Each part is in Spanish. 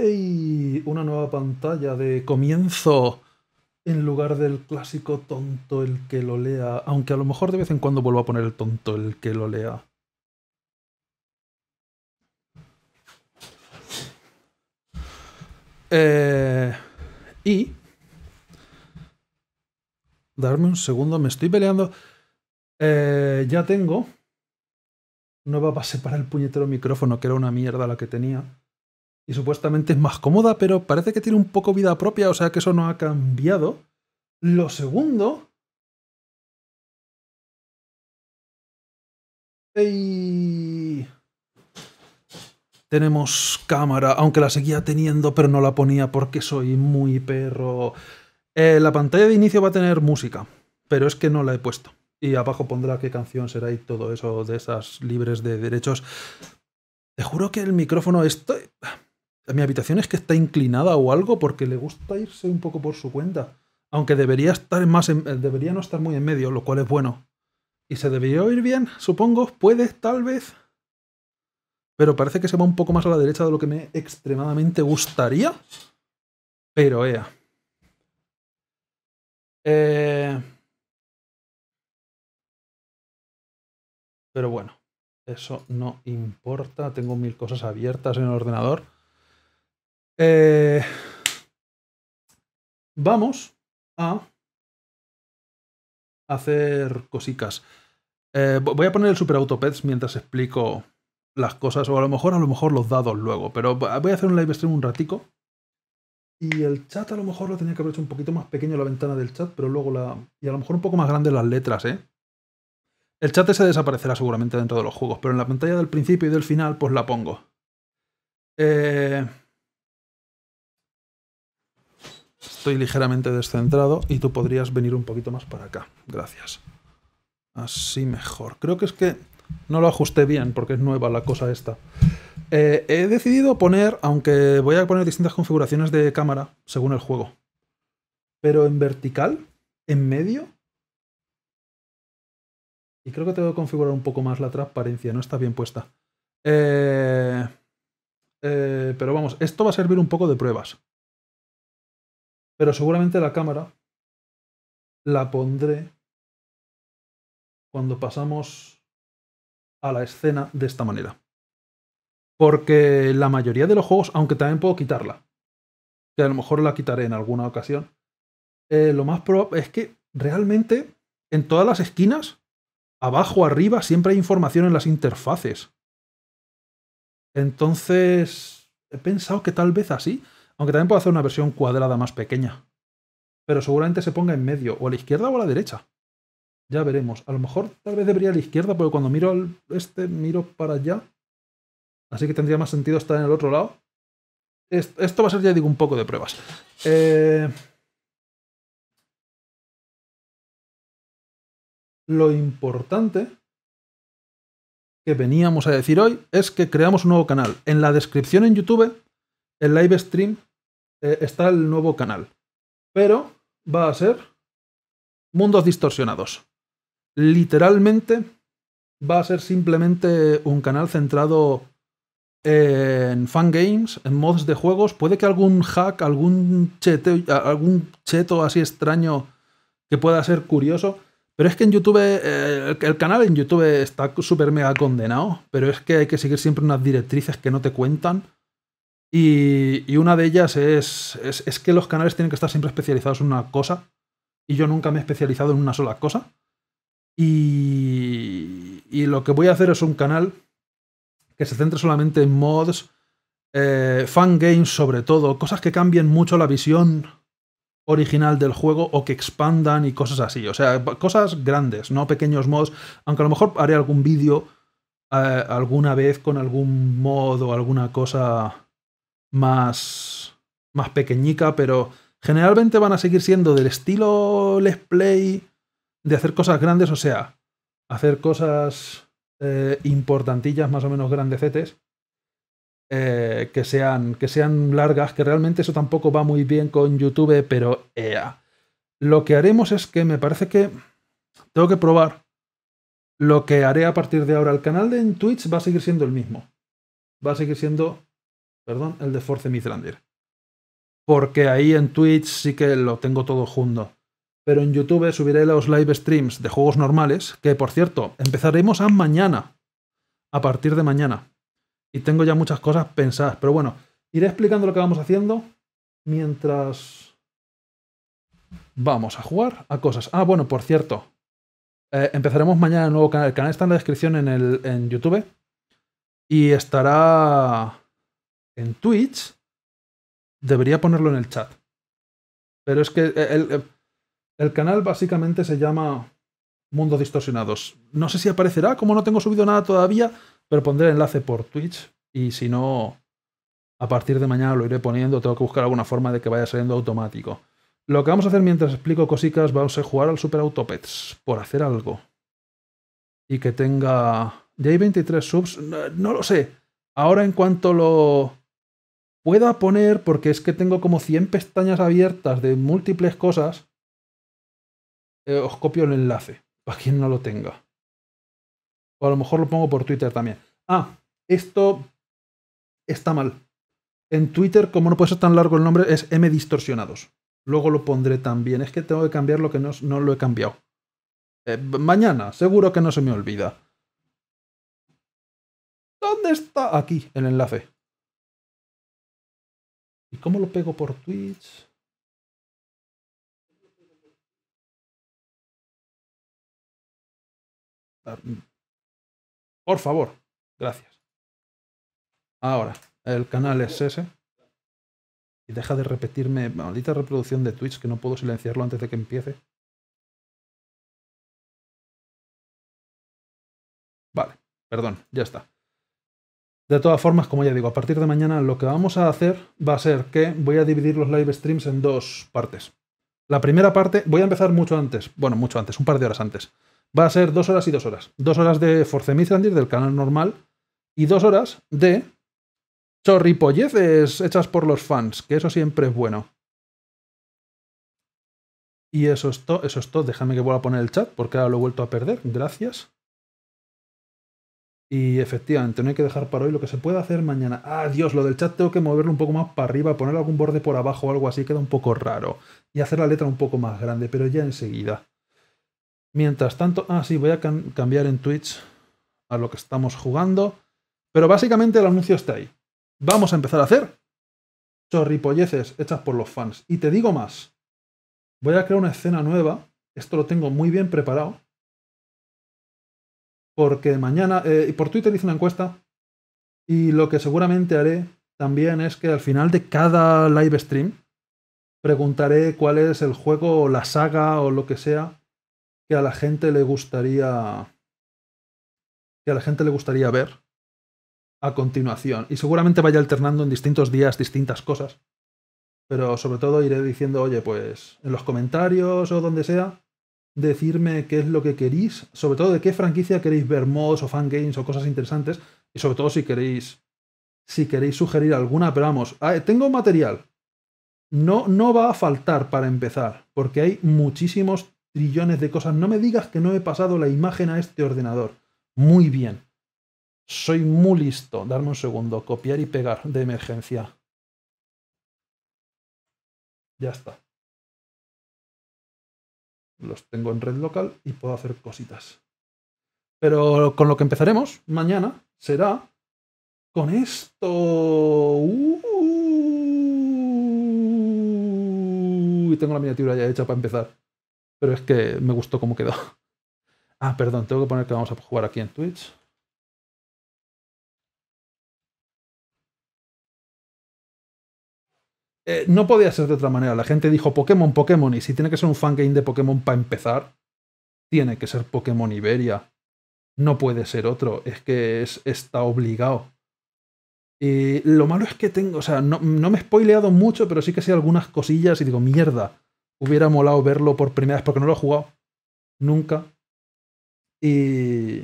¡Ey! Una nueva pantalla de comienzo en lugar del clásico tonto el que lo lea, aunque a lo mejor de vez en cuando vuelvo a poner el tonto el que lo lea. Eh, y... Darme un segundo, me estoy peleando. Eh, ya tengo nueva base para el puñetero micrófono, que era una mierda la que tenía y supuestamente es más cómoda, pero parece que tiene un poco vida propia, o sea que eso no ha cambiado. Lo segundo... Tenemos cámara, aunque la seguía teniendo, pero no la ponía porque soy muy perro. Eh, la pantalla de inicio va a tener música, pero es que no la he puesto. Y abajo pondrá qué canción será y todo eso de esas libres de derechos. Te juro que el micrófono... Estoy mi habitación es que está inclinada o algo porque le gusta irse un poco por su cuenta. Aunque debería estar más en, eh, debería no estar muy en medio, lo cual es bueno. Y se debería oír bien, supongo, puede, tal vez. Pero parece que se va un poco más a la derecha de lo que me extremadamente gustaría. Pero ea. Eh... Pero bueno, eso no importa. Tengo mil cosas abiertas en el ordenador. Eh, vamos a hacer cositas. Eh, voy a poner el Super pets mientras explico las cosas, o a lo mejor, a lo mejor los dados luego, pero voy a hacer un live stream un ratico. Y el chat a lo mejor lo tenía que haber hecho un poquito más pequeño la ventana del chat, pero luego la... Y a lo mejor un poco más grande las letras, ¿eh? El chat ese desaparecerá seguramente dentro de los juegos, pero en la pantalla del principio y del final pues la pongo. Eh... Estoy ligeramente descentrado y tú podrías venir un poquito más para acá. Gracias. Así mejor. Creo que es que no lo ajusté bien porque es nueva la cosa esta. Eh, he decidido poner, aunque voy a poner distintas configuraciones de cámara según el juego. Pero en vertical, en medio. Y creo que tengo que configurar un poco más la transparencia, no está bien puesta. Eh, eh, pero vamos, esto va a servir un poco de pruebas. Pero seguramente la cámara la pondré cuando pasamos a la escena de esta manera. Porque la mayoría de los juegos, aunque también puedo quitarla, que a lo mejor la quitaré en alguna ocasión, eh, lo más probable es que realmente en todas las esquinas, abajo, arriba, siempre hay información en las interfaces. Entonces, he pensado que tal vez así aunque también puedo hacer una versión cuadrada más pequeña. Pero seguramente se ponga en medio, o a la izquierda o a la derecha. Ya veremos. A lo mejor tal vez debería a la izquierda, porque cuando miro al este, miro para allá. Así que tendría más sentido estar en el otro lado. Esto va a ser, ya digo, un poco de pruebas. Eh, lo importante que veníamos a decir hoy es que creamos un nuevo canal. En la descripción en YouTube el live stream eh, está el nuevo canal. Pero va a ser mundos distorsionados. Literalmente va a ser simplemente un canal centrado en fangames, en mods de juegos. Puede que algún hack, algún, chete, algún cheto así extraño que pueda ser curioso. Pero es que en YouTube, eh, el canal en YouTube está súper mega condenado, pero es que hay que seguir siempre unas directrices que no te cuentan. Y, una de ellas es, es, que los canales tienen que estar siempre especializados en una cosa. Y yo nunca me he especializado en una sola cosa. Y, y lo que voy a hacer es un canal que se centre solamente en mods, eh, fangames sobre todo, cosas que cambien mucho la visión original del juego o que expandan y cosas así. O sea, cosas grandes, no pequeños mods. Aunque a lo mejor haré algún vídeo eh, alguna vez con algún mod o alguna cosa más, más pequeñica, pero generalmente van a seguir siendo del estilo Let's Play de hacer cosas grandes, o sea, hacer cosas eh, importantillas, más o menos grandecetes, eh, que, sean, que sean largas, que realmente eso tampoco va muy bien con YouTube, pero ea. Lo que haremos es que me parece que tengo que probar. Lo que haré a partir de ahora, el canal de Twitch va a seguir siendo el mismo. Va a seguir siendo Perdón, el de Force Mithrandir. Porque ahí en Twitch sí que lo tengo todo junto. Pero en YouTube subiré los live streams de juegos normales, que por cierto, empezaremos a mañana. A partir de mañana. Y tengo ya muchas cosas pensadas. Pero bueno, iré explicando lo que vamos haciendo mientras vamos a jugar a cosas. Ah, bueno, por cierto, eh, empezaremos mañana el nuevo canal. El canal está en la descripción en YouTube. Y estará en Twitch, debería ponerlo en el chat. Pero es que el, canal básicamente se llama Mundos Distorsionados. No sé si aparecerá, como no tengo subido nada todavía, pero pondré el enlace por Twitch y si no, a partir de mañana lo iré poniendo. Tengo que buscar alguna forma de que vaya saliendo automático. Lo que vamos a hacer mientras explico cositas, vamos a jugar al Super Autopets por hacer algo. Y que tenga... Ya hay 23 subs. no lo sé. Ahora en cuanto lo pueda poner, porque es que tengo como 100 pestañas abiertas de múltiples cosas, eh, os copio el enlace, para quien no lo tenga. O a lo mejor lo pongo por Twitter también. Ah, esto está mal. En Twitter, como no puede ser tan largo el nombre, es M distorsionados. Luego lo pondré también. Es que tengo que cambiar lo que no, no lo he cambiado. Eh, mañana, seguro que no se me olvida. ¿Dónde está? Aquí, el enlace. ¿Y cómo lo pego por Twitch? Ah, mm. Por favor, gracias. Ahora, el canal es ese. Y deja de repetirme, maldita reproducción de Twitch, que no puedo silenciarlo antes de que empiece. Vale, perdón, ya está. De todas formas, como ya digo, a partir de mañana lo que vamos a hacer va a ser que voy a dividir los live streams en dos partes. La primera parte, voy a empezar mucho antes, bueno, mucho antes, un par de horas antes. Va a ser dos horas y dos horas. Dos horas de Force Mithrandir del canal normal y dos horas de chorripolleces hechas por los fans, que eso siempre es bueno. Y eso es todo, eso es todo. Déjame que vuelva a poner el chat porque ahora lo he vuelto a perder. Gracias. Y efectivamente, no hay que dejar para hoy lo que se puede hacer mañana. Ah, Dios, lo del chat tengo que moverlo un poco más para arriba, poner algún borde por abajo o algo así, queda un poco raro. Y hacer la letra un poco más grande, pero ya enseguida. Mientras tanto, ah, sí, voy a cambiar en Twitch a lo que estamos jugando. Pero básicamente el anuncio está ahí. Vamos a empezar a hacer chorripolleces hechas por los fans. Y te digo más. Voy a crear una escena nueva. Esto lo tengo muy bien preparado porque mañana, eh, y por Twitter hice una encuesta y lo que seguramente haré también es que al final de cada live stream preguntaré cuál es el juego o la saga o lo que sea que a la gente le gustaría que a la gente le gustaría ver a continuación y seguramente vaya alternando en distintos días distintas cosas pero sobre todo iré diciendo oye pues en los comentarios o donde sea decirme qué es lo que queréis, sobre todo de qué franquicia queréis ver mods o fangames o cosas interesantes, y sobre todo si queréis si queréis sugerir alguna, pero vamos, tengo material. No, no va a faltar para empezar, porque hay muchísimos trillones de cosas. No me digas que no he pasado la imagen a este ordenador. Muy bien. Soy muy listo. Darme un segundo. Copiar y pegar de emergencia. Ya está los tengo en red local y puedo hacer cositas. Pero con lo que empezaremos mañana será con esto. Uh, y tengo la miniatura ya hecha para empezar. Pero es que me gustó cómo quedó. Ah, perdón, tengo que poner que vamos a jugar aquí en Twitch. Eh, no podía ser de otra manera. La gente dijo Pokémon, Pokémon, y si tiene que ser un fangame de Pokémon para empezar, tiene que ser Pokémon Iberia. No puede ser otro, es que es, está obligado. Y lo malo es que tengo, o sea, no, no me he spoileado mucho, pero sí que sé algunas cosillas y digo, mierda, hubiera molado verlo por primera vez porque no lo he jugado nunca. Y,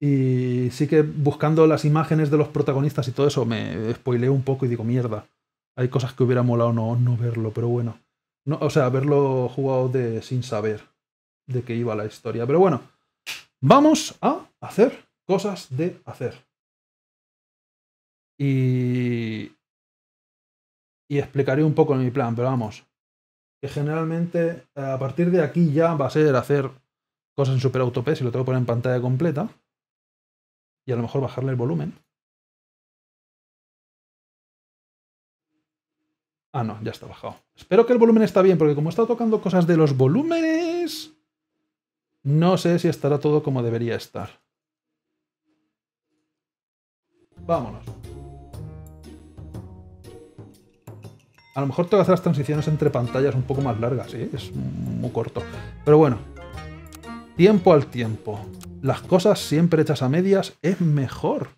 y sí que buscando las imágenes de los protagonistas y todo eso, me spoileo un poco y digo, mierda, hay cosas que hubiera molado no, no verlo, pero bueno. No, o sea, verlo jugado de, sin saber de qué iba la historia. Pero bueno, vamos a hacer cosas de hacer. Y, y explicaré un poco mi plan, pero vamos. Que generalmente eh, a partir de aquí ya va a ser hacer cosas en Super P, si lo tengo que poner en pantalla completa. Y a lo mejor bajarle el volumen. Ah, no, ya está bajado. Espero que el volumen está bien, porque como he estado tocando cosas de los volúmenes, no sé si estará todo como debería estar. Vámonos. A lo mejor tengo que hacer las transiciones entre pantallas un poco más largas, sí, ¿eh? es muy corto. Pero bueno, tiempo al tiempo. Las cosas siempre hechas a medias es mejor.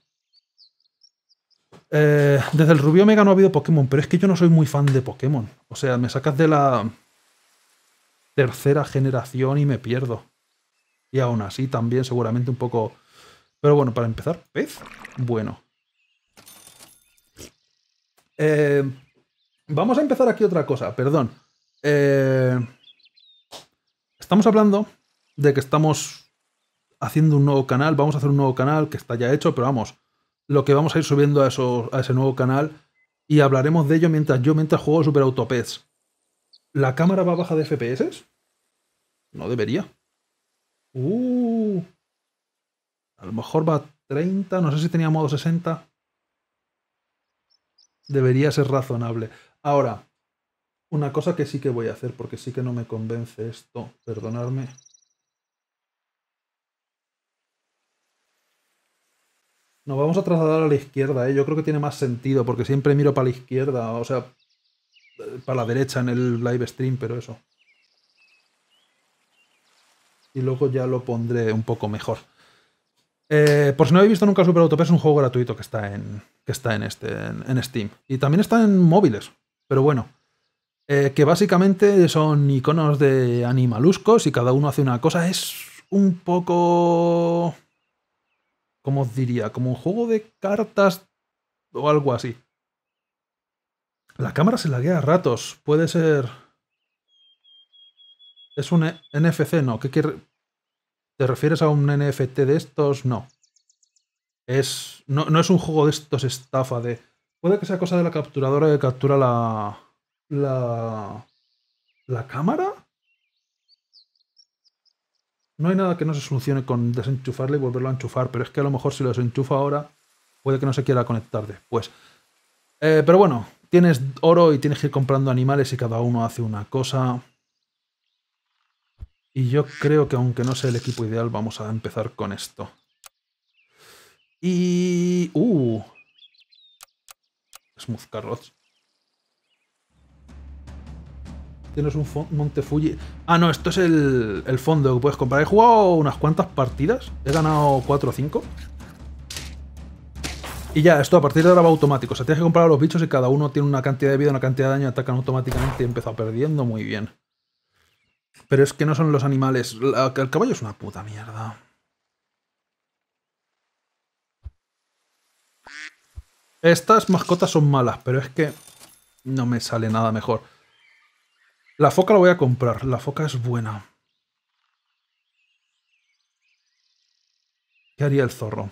Eh, desde el Rubio Mega no ha habido Pokémon, pero es que yo no soy muy fan de Pokémon. O sea, me sacas de la tercera generación y me pierdo. Y aún así también seguramente un poco... Pero bueno, para empezar, pez. Bueno. Eh, vamos a empezar aquí otra cosa, perdón. Eh, estamos hablando de que estamos haciendo un nuevo canal, vamos a hacer un nuevo canal que está ya hecho, pero vamos, lo que vamos a ir subiendo a, a ese nuevo canal y hablaremos de ello mientras yo mientras juego Super Autopets. ¿La cámara va baja de FPS? No debería. Uh. a lo mejor va a 30, no sé si tenía modo 60. Debería ser razonable. Ahora, una cosa que sí que voy a hacer, porque sí que no me convence esto, perdonarme. Nos vamos a trasladar a la izquierda, ¿eh? yo creo que tiene más sentido, porque siempre miro para la izquierda, o sea, para la derecha en el live stream, pero eso. Y luego ya lo pondré un poco mejor. Eh, por si no habéis visto nunca Super Autopia, es un juego gratuito que está en, que está en, este, Steam. Y también está en móviles, pero bueno. Eh, que básicamente son iconos de animaluscos y cada uno hace una cosa. Es un poco como diría? Como un juego de cartas o algo así. La cámara se laguea a ratos. Puede ser... Es un NFC, ¿no? ¿Qué quiere... ¿Te refieres a un NFT de estos? No. Es... No, no es un juego de estos estafa de... Puede que sea cosa de la capturadora que captura la... La... ¿La cámara? No hay nada que no se solucione con desenchufarle y volverlo a enchufar, pero es que a lo mejor si lo desenchufa ahora, puede que no se quiera conectar después. Eh, pero bueno, tienes oro y tienes que ir comprando animales y cada uno hace una cosa. Y yo creo que aunque no sea el equipo ideal, vamos a empezar con esto. Y... ¡Uh! Smooth Carrots. Tienes un Monte Ah, no, esto es el, fondo que puedes comprar. He jugado unas cuantas partidas. He ganado 4 o 5. Y ya, esto a partir de ahora va automático. O sea, tienes que comprar a los bichos y cada uno tiene una cantidad de vida, una cantidad de daño, atacan automáticamente y empezado perdiendo muy bien. Pero es que no son los animales. El caballo es una puta mierda. Estas mascotas son malas, pero es que no me sale nada mejor. La foca la voy a comprar. La foca es buena. ¿Qué haría el zorro?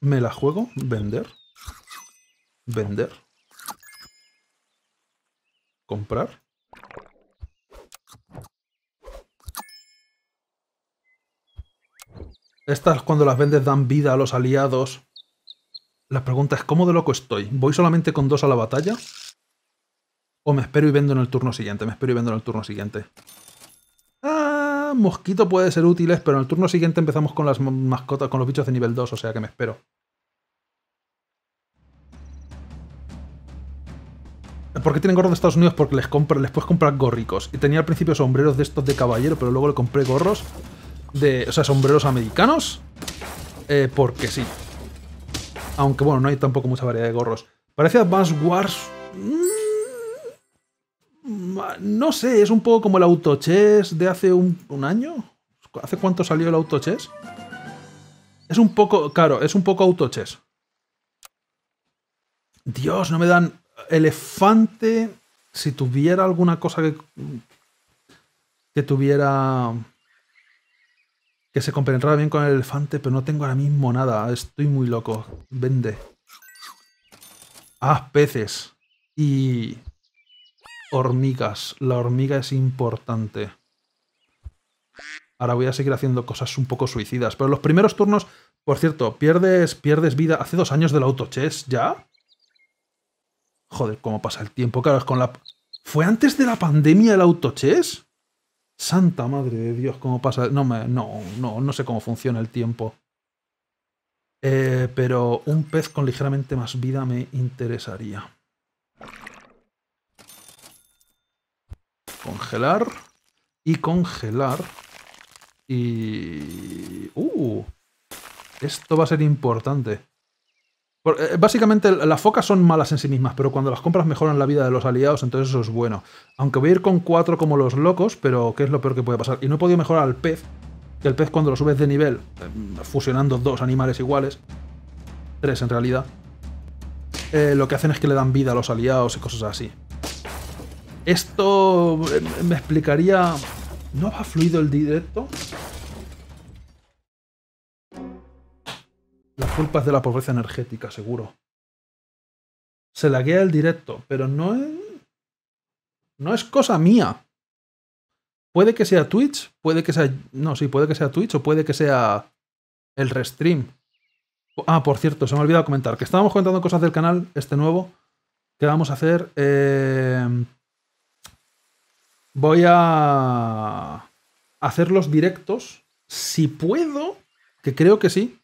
¿Me la juego? ¿Vender? ¿Vender? ¿Comprar? Estas cuando las vendes dan vida a los aliados. La pregunta es, ¿cómo de loco estoy? ¿Voy solamente con dos a la batalla? O me espero y vendo en el turno siguiente, me espero y vendo en el turno siguiente. Ah, mosquito puede ser útiles, pero en el turno siguiente empezamos con las mascotas, con los bichos de nivel 2, o sea que me espero. ¿Por qué tienen gorros de Estados Unidos? Porque les, les puedes comprar gorricos. Y tenía al principio sombreros de estos de caballero, pero luego le compré gorros de... O sea, sombreros americanos. Eh, porque sí. Aunque bueno, no hay tampoco mucha variedad de gorros. Parece más Wars... No sé, es un poco como el autochess de hace un, año. ¿Hace cuánto salió el autochess? Es un poco, claro, es un poco autochess. Dios, no me dan elefante. Si tuviera alguna cosa que que tuviera que se compenetrara bien con el elefante, pero no tengo ahora mismo nada. Estoy muy loco. Vende. Ah, peces. Y hormigas. La hormiga es importante. Ahora voy a seguir haciendo cosas un poco suicidas. Pero los primeros turnos... Por cierto, pierdes, pierdes vida. ¿Hace dos años del autochess ya? Joder, cómo pasa el tiempo. Claro, es con la... ¿Fue antes de la pandemia el autochess? Santa madre de Dios, cómo pasa... No, me, no, no, no sé cómo funciona el tiempo. Eh, pero un pez con ligeramente más vida me interesaría. Congelar. Y congelar. Y... ¡Uh! Esto va a ser importante. Eh, básicamente las focas son malas en sí mismas, pero cuando las compras mejoran la vida de los aliados, entonces eso es bueno. Aunque voy a ir con cuatro como los locos, pero ¿qué es lo peor que puede pasar? Y no he podido mejorar al pez, que el pez cuando lo subes de nivel, em, fusionando dos animales iguales, tres en realidad, eh, lo que hacen es que le dan vida a los aliados y cosas así. Esto eh, me explicaría... ¿No va fluido el directo? Las culpas de la pobreza energética, seguro. Se la guía el directo, pero no es... No es cosa mía. Puede que sea Twitch, puede que sea... No, sí, puede que sea Twitch o puede que sea el restream. Ah, por cierto, se me ha olvidado comentar que estábamos comentando cosas del canal, este nuevo, que vamos a hacer... Eh Voy a hacer los directos, si puedo, que creo que sí,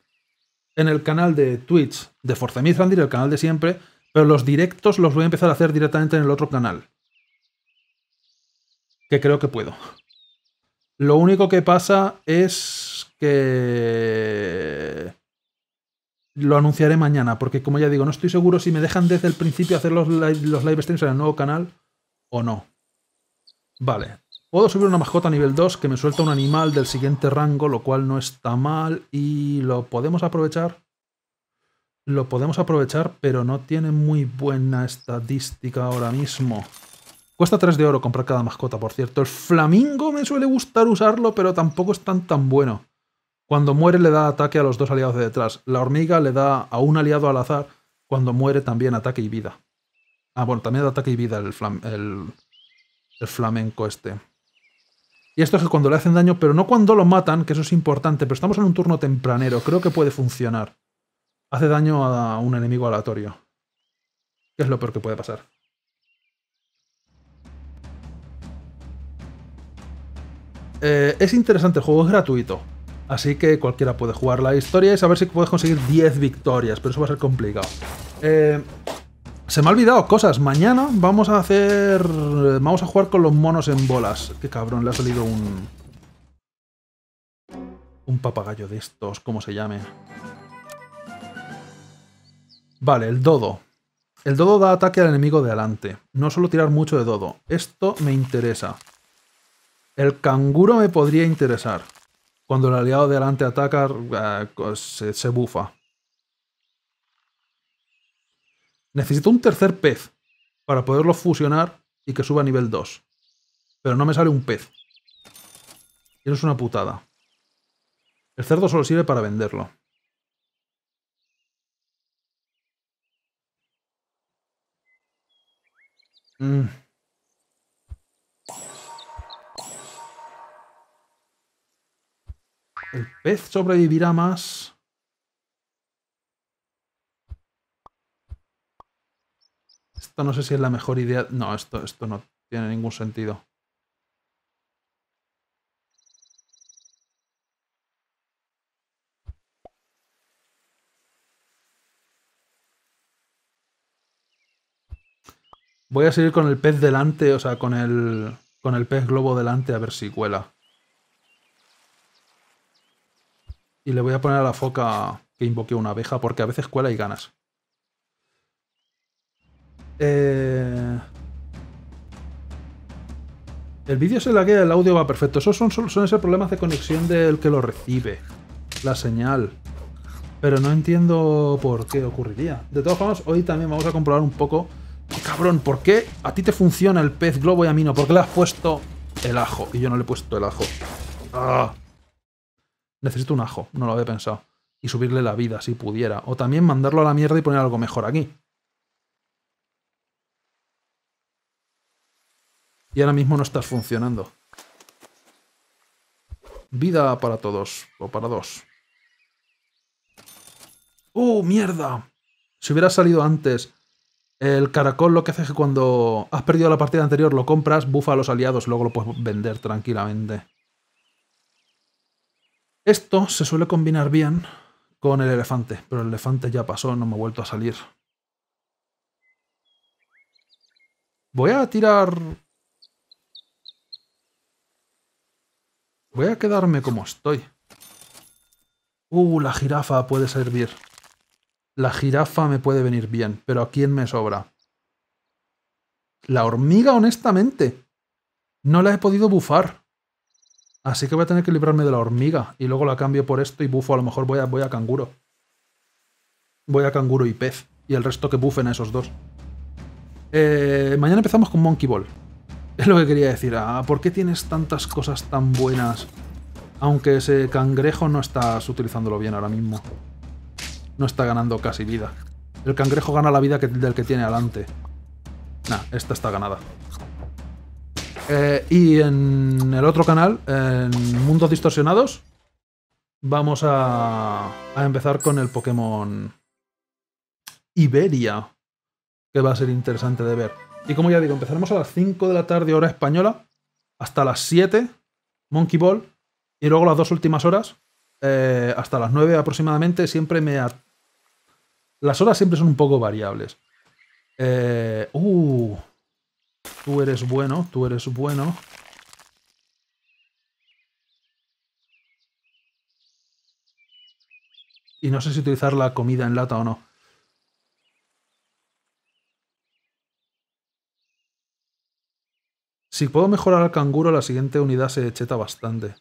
en el canal de Twitch de Forza el canal de siempre, pero los directos los voy a empezar a hacer directamente en el otro canal. Que creo que puedo. Lo único que pasa es que... Lo anunciaré mañana, porque como ya digo, no estoy seguro si me dejan desde el principio hacer los live streams en el nuevo canal o no. Vale. Puedo subir una mascota a nivel 2 que me suelta un animal del siguiente rango, lo cual no está mal y lo podemos aprovechar. Lo podemos aprovechar, pero no tiene muy buena estadística ahora mismo. Cuesta 3 de oro comprar cada mascota, por cierto. El flamingo me suele gustar usarlo, pero tampoco es tan tan bueno. Cuando muere le da ataque a los dos aliados de detrás. La hormiga le da a un aliado al azar. Cuando muere también ataque y vida. Ah, bueno, también da ataque y vida el, flam el flamenco este. Y esto es que cuando le hacen daño, pero no cuando lo matan, que eso es importante, pero estamos en un turno tempranero, creo que puede funcionar. Hace daño a un enemigo aleatorio. ¿Qué es lo peor que puede pasar? Eh, es interesante, el juego es gratuito. Así que cualquiera puede jugar. La historia y saber si puedes conseguir 10 victorias, pero eso va a ser complicado. Eh, se me ha olvidado cosas. Mañana vamos a hacer... Vamos a jugar con los monos en bolas. Qué cabrón, le ha salido un... Un papagayo de estos, como se llame. Vale, el dodo. El dodo da ataque al enemigo de adelante. No solo tirar mucho de dodo. Esto me interesa. El canguro me podría interesar. Cuando el aliado de adelante ataca, eh, se, se bufa. Necesito un tercer pez para poderlo fusionar y que suba a nivel 2. Pero no me sale un pez. eso es una putada. El cerdo solo sirve para venderlo. Mm. El pez sobrevivirá más. Esto no sé si es la mejor idea. No, esto, esto no tiene ningún sentido. Voy a seguir con el pez delante, o sea, con el, con el pez globo delante a ver si cuela. Y le voy a poner a la foca que invoque una abeja, porque a veces cuela y ganas. Eh, el vídeo se laguea, el audio va perfecto. Esos son, esos problemas de conexión del que lo recibe. La señal. Pero no entiendo por qué ocurriría. De todos formas, hoy también vamos a comprobar un poco... Cabrón, ¿por qué a ti te funciona el pez globo y a mí no? ¿Por qué le has puesto el ajo? Y yo no le he puesto el ajo. Ah. Necesito un ajo, no lo había pensado. Y subirle la vida si pudiera. O también mandarlo a la mierda y poner algo mejor aquí. y ahora mismo no estás funcionando. Vida para todos, o para dos. ¡Oh, mierda! Si hubiera salido antes, el caracol lo que hace es que cuando has perdido la partida anterior lo compras, bufa a los aliados, luego lo puedes vender tranquilamente. Esto se suele combinar bien con el elefante, pero el elefante ya pasó, no me ha vuelto a salir. Voy a tirar Voy a quedarme como estoy. Uh, la jirafa puede servir. La jirafa me puede venir bien, pero ¿a quién me sobra? La hormiga, honestamente. No la he podido bufar. Así que voy a tener que librarme de la hormiga. Y luego la cambio por esto y bufo. A lo mejor voy a, voy a canguro. Voy a canguro y pez. Y el resto que bufen a esos dos. Eh, mañana empezamos con Monkey Ball. Es lo que quería decir. Ah, ¿Por qué tienes tantas cosas tan buenas? Aunque ese cangrejo no estás utilizándolo bien ahora mismo. No está ganando casi vida. El cangrejo gana la vida que, del que tiene adelante. Nah, esta está ganada. Eh, y en el otro canal, en Mundos Distorsionados, vamos a empezar con el Pokémon Iberia, que va a ser interesante de ver. Y como ya digo, empezaremos a las 5 de la tarde hora española, hasta las 7, Monkey Ball, y luego las dos últimas horas, eh, hasta las 9 aproximadamente, siempre me... Las horas siempre son un poco variables. Eh, uh, tú eres bueno, tú eres bueno. Y no sé si utilizar la comida en lata o no. Si puedo mejorar al canguro, la siguiente unidad se cheta bastante.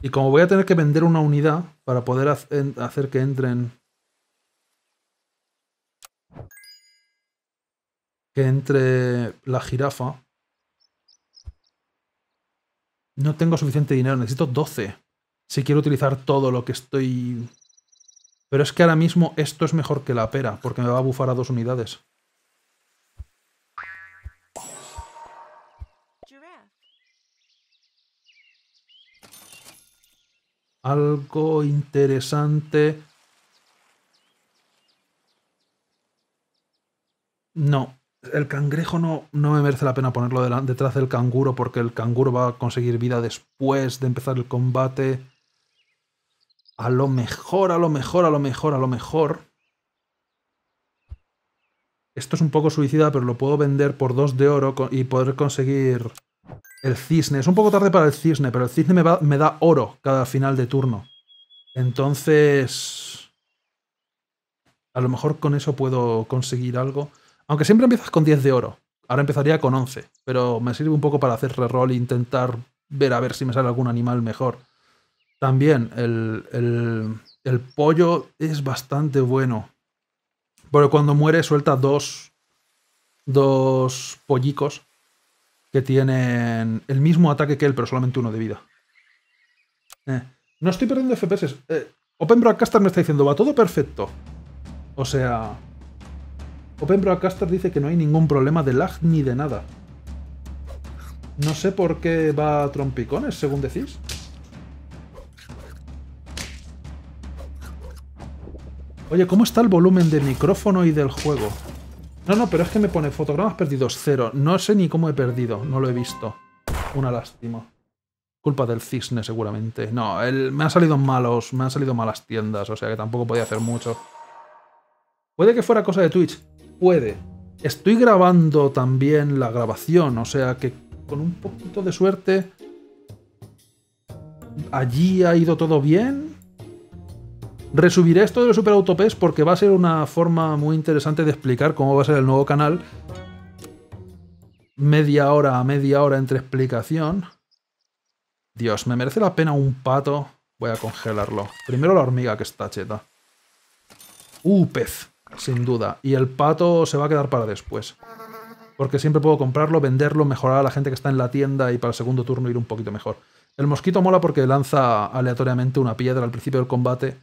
Y como voy a tener que vender una unidad para poder hacer que entren... Que entre la jirafa. No tengo suficiente dinero, necesito 12. Si quiero utilizar todo lo que estoy... Pero es que ahora mismo esto es mejor que la pera, porque me va a bufar a dos unidades. algo interesante. No, el cangrejo no, no me merece la pena ponerlo detrás del canguro porque el canguro va a conseguir vida después de empezar el combate. A lo mejor, a lo mejor, a lo mejor, a lo mejor. Esto es un poco suicida, pero lo puedo vender por dos de oro y poder conseguir el cisne. Es un poco tarde para el cisne, pero el cisne me, da oro cada final de turno. Entonces... A lo mejor con eso puedo conseguir algo. Aunque siempre empiezas con 10 de oro. Ahora empezaría con 11. Pero me sirve un poco para hacer reroll e intentar ver a ver si me sale algún animal mejor. También el, el, el pollo es bastante bueno. Porque cuando muere suelta dos, dos pollicos que tienen el mismo ataque que él, pero solamente uno de vida. Eh, no estoy perdiendo FPS. Eh, Open Broadcaster me está diciendo, va todo perfecto. O sea... Open Broadcaster dice que no hay ningún problema de lag ni de nada. No sé por qué va a trompicones, según decís. Oye, ¿cómo está el volumen del micrófono y del juego? No, no, pero es que me pone fotogramas perdidos cero. No sé ni cómo he perdido, no lo he visto. Una lástima. Culpa del cisne, seguramente. No, me han salido malos, me han salido malas tiendas, o sea que tampoco podía hacer mucho. ¿Puede que fuera cosa de Twitch? Puede. Estoy grabando también la grabación, o sea que con un poquito de suerte... Allí ha ido todo bien, Resubiré esto de los superautopes porque va a ser una forma muy interesante de explicar cómo va a ser el nuevo canal. Media hora a media hora entre explicación. Dios, me merece la pena un pato. Voy a congelarlo. Primero la hormiga que está cheta. Uh, pez, sin duda. Y el pato se va a quedar para después. Porque siempre puedo comprarlo, venderlo, mejorar a la gente que está en la tienda y para el segundo turno ir un poquito mejor. El mosquito mola porque lanza aleatoriamente una piedra al principio del combate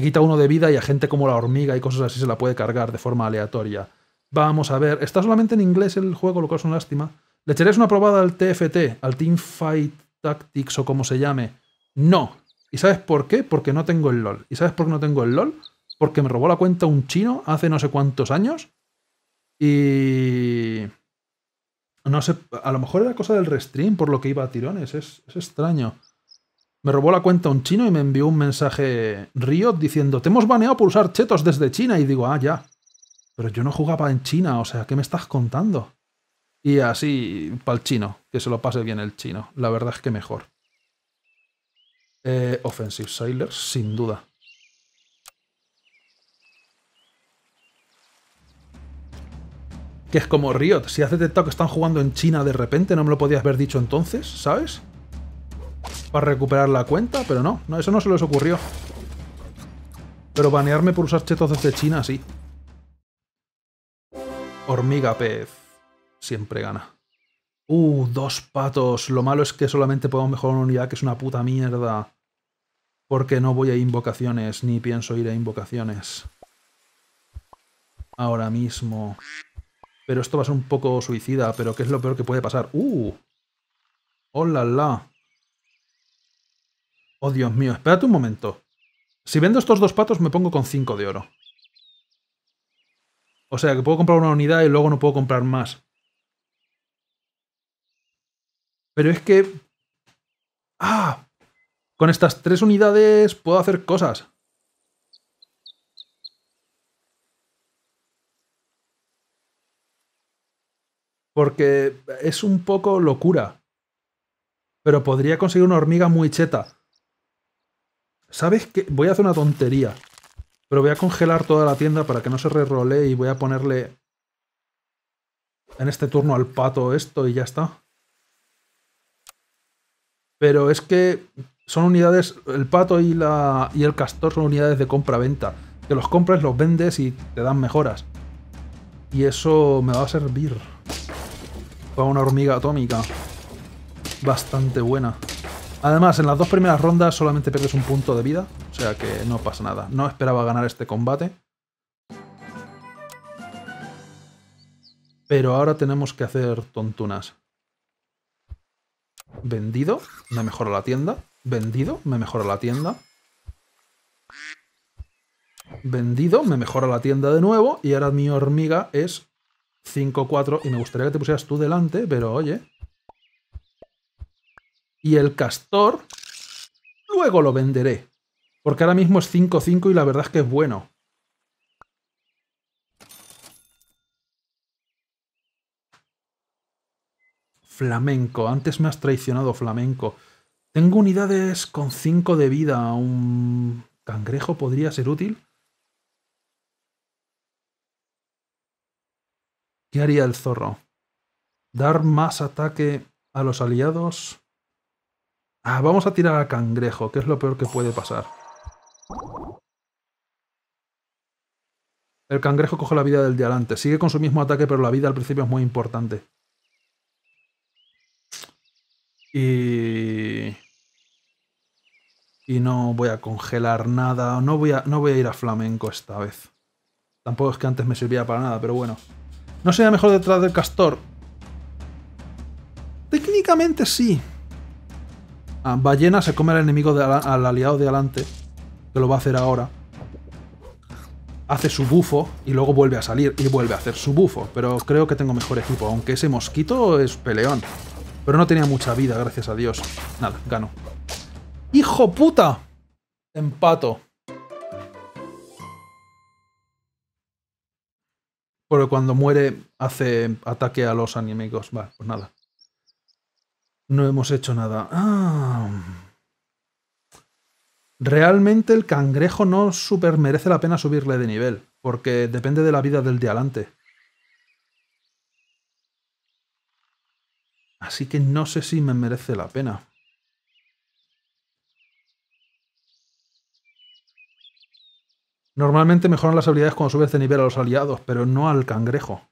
quita uno de vida y a gente como la hormiga y cosas así se la puede cargar de forma aleatoria. Vamos a ver, está solamente en inglés el juego, lo cual es una lástima. ¿Le echaréis una probada al TFT, al Team Fight Tactics o como se llame? No. ¿Y sabes por qué? Porque no tengo el LOL. ¿Y sabes por qué no tengo el LOL? Porque me robó la cuenta un chino hace no sé cuántos años y... No sé, a lo mejor era cosa del restream por lo que iba a tirones, es extraño. Me robó la cuenta un chino y me envió un mensaje Riot diciendo, te hemos baneado por usar chetos desde China. Y digo, ah, ya. Pero yo no jugaba en China, o sea, ¿qué me estás contando? Y así, para el chino, que se lo pase bien el chino. La verdad es que mejor. Eh, offensive Sailor, sin duda. Que es como Riot, si hace detecto que están jugando en China de repente, no me lo podías haber dicho entonces, ¿sabes? recuperar la cuenta, pero no, no, eso no se les ocurrió. Pero banearme por usar chetos desde China, sí. Hormiga pez. Siempre gana. Uh, dos patos. Lo malo es que solamente podemos mejorar una unidad, que es una puta mierda. Porque no voy a invocaciones, ni pienso ir a invocaciones. Ahora mismo. Pero esto va a ser un poco suicida, pero ¿qué es lo peor que puede pasar? ¡Uh! ¡Hola, la! Oh, Dios mío, espérate un momento. Si vendo estos dos patos me pongo con 5 de oro. O sea, que puedo comprar una unidad y luego no puedo comprar más. Pero es que... ¡Ah! Con estas tres unidades puedo hacer cosas. Porque es un poco locura. Pero podría conseguir una hormiga muy cheta. ¿Sabes qué? Voy a hacer una tontería. Pero voy a congelar toda la tienda para que no se re-rolee y voy a ponerle en este turno al pato esto y ya está. Pero es que son unidades, el pato y, la, y el castor son unidades de compra-venta. Que los compras, los vendes y te dan mejoras. Y eso me va a servir. Para una hormiga atómica. Bastante buena. Además, en las dos primeras rondas solamente pierdes un punto de vida, o sea que no pasa nada. No esperaba ganar este combate. Pero ahora tenemos que hacer tontunas. Vendido, me mejora la tienda. Vendido, me mejora la tienda. Vendido, me mejora la tienda de nuevo. Y ahora mi hormiga es 5-4. Y me gustaría que te pusieras tú delante, pero oye y el castor luego lo venderé. Porque ahora mismo es 5-5 y la verdad es que es bueno. Flamenco. Antes me has traicionado, flamenco. Tengo unidades con 5 de vida. ¿Un cangrejo podría ser útil? ¿Qué haría el zorro? ¿Dar más ataque a los aliados? Ah, vamos a tirar a cangrejo, que es lo peor que puede pasar. El cangrejo coge la vida del de Sigue con su mismo ataque, pero la vida al principio es muy importante. Y... Y no voy a congelar nada. No voy a, no voy a ir a flamenco esta vez. Tampoco es que antes me servía para nada, pero bueno. ¿No sería mejor detrás del castor? Técnicamente sí, Ah, ballena se come al enemigo, al, aliado de adelante, que lo va a hacer ahora. Hace su bufo y luego vuelve a salir y vuelve a hacer su bufo. Pero creo que tengo mejor equipo, aunque ese mosquito es peleón. Pero no tenía mucha vida, gracias a Dios. Nada, gano. ¡Hijo puta! Empato. Porque cuando muere hace ataque a los enemigos. Vale, pues nada. No hemos hecho nada. Ah. Realmente el cangrejo no super merece la pena subirle de nivel, porque depende de la vida del de adelante. Así que no sé si me merece la pena. Normalmente mejoran las habilidades cuando subes de nivel a los aliados, pero no al cangrejo.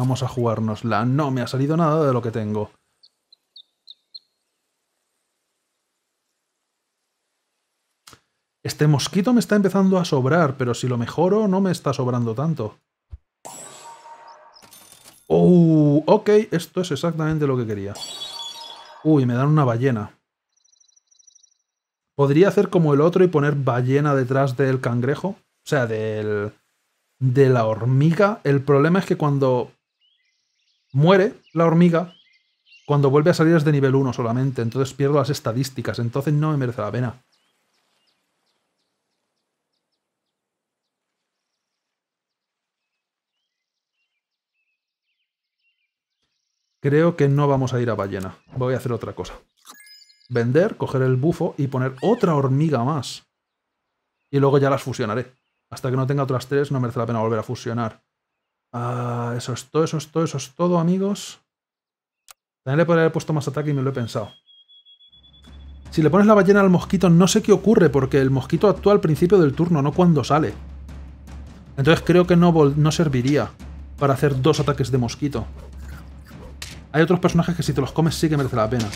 Vamos a jugárnosla. No me ha salido nada de lo que tengo. Este mosquito me está empezando a sobrar, pero si lo mejoro no me está sobrando tanto. ¡Oh! Ok, esto es exactamente lo que quería. Uy, me dan una ballena. Podría hacer como el otro y poner ballena detrás del cangrejo. O sea, del... de la hormiga. El problema es que cuando muere la hormiga cuando vuelve a salir es de nivel 1 solamente, entonces pierdo las estadísticas, entonces no me merece la pena. Creo que no vamos a ir a ballena. Voy a hacer otra cosa. Vender, coger el bufo y poner otra hormiga más. Y luego ya las fusionaré. Hasta que no tenga otras tres no merece la pena volver a fusionar. Ah, eso es todo, eso es todo, eso es todo, amigos. También le podría haber puesto más ataque y me lo he pensado. Si le pones la ballena al mosquito, no sé qué ocurre, porque el mosquito actúa al principio del turno, no cuando sale. Entonces creo que no, no serviría para hacer dos ataques de mosquito. Hay otros personajes que si te los comes sí que merece la pena.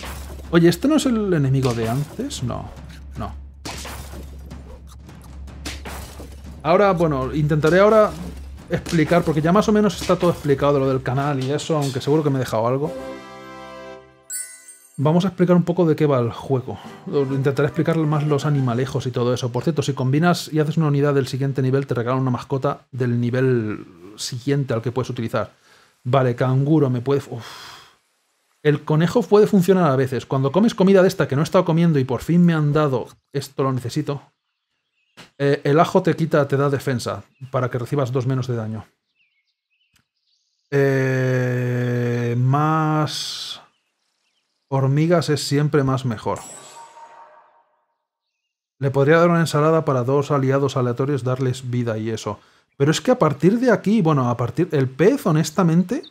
Oye, ¿este no es el enemigo de antes? No, no. Ahora, bueno, intentaré ahora explicar, porque ya más o menos está todo explicado lo del canal y eso, aunque seguro que me he dejado algo. Vamos a explicar un poco de qué va el juego. Intentaré explicar más los animalejos y todo eso. Por cierto, si combinas y haces una unidad del siguiente nivel, te regalan una mascota del nivel siguiente al que puedes utilizar. Vale, canguro, me puede... El conejo puede funcionar a veces. Cuando comes comida de esta que no he estado comiendo y por fin me han dado... Esto lo necesito. Eh, el ajo te quita, te da defensa para que recibas dos menos de daño. Eh, más hormigas es siempre más mejor. Le podría dar una ensalada para dos aliados aleatorios, darles vida y eso. Pero es que a partir de aquí, bueno, a partir... El pez, honestamente,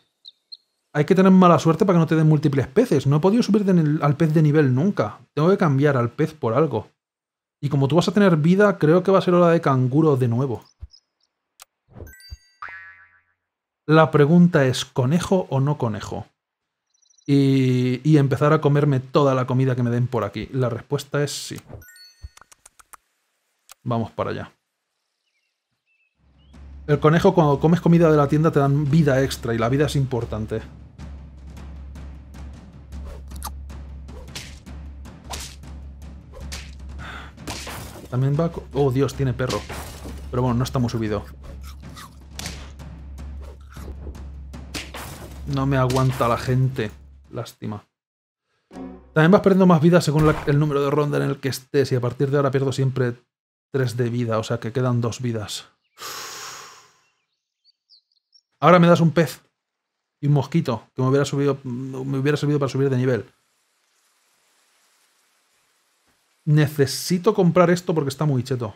hay que tener mala suerte para que no te den múltiples peces. No he podido subir al pez de nivel nunca. Tengo que cambiar al pez por algo. Y como tú vas a tener vida, creo que va a ser hora de canguro de nuevo. La pregunta es, ¿conejo o no conejo? Y, y, empezar a comerme toda la comida que me den por aquí. La respuesta es sí. Vamos para allá. El conejo cuando comes comida de la tienda te dan vida extra y la vida es importante. También va... Oh, Dios, tiene perro. Pero bueno, no está muy subido. No me aguanta la gente. Lástima. También vas perdiendo más vida según el número de ronda en el que estés. Y a partir de ahora pierdo siempre 3 de vida. O sea que quedan 2 vidas. Ahora me das un pez. Y un mosquito. Que me hubiera, subido, me hubiera servido para subir de nivel. Necesito comprar esto porque está muy cheto.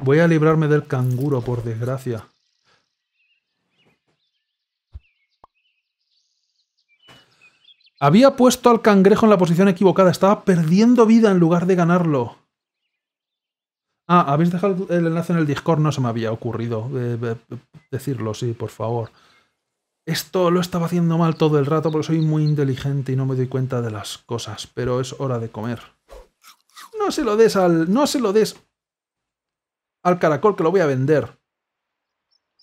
Voy a librarme del canguro, por desgracia. Había puesto al cangrejo en la posición equivocada. Estaba perdiendo vida en lugar de ganarlo. Ah, habéis dejado el enlace en el Discord. No se me había ocurrido eh, eh, decirlo, sí, por favor esto lo estaba haciendo mal todo el rato pero soy muy inteligente y no me doy cuenta de las cosas, pero es hora de comer. No se lo des al... No se lo des al caracol que lo voy a vender.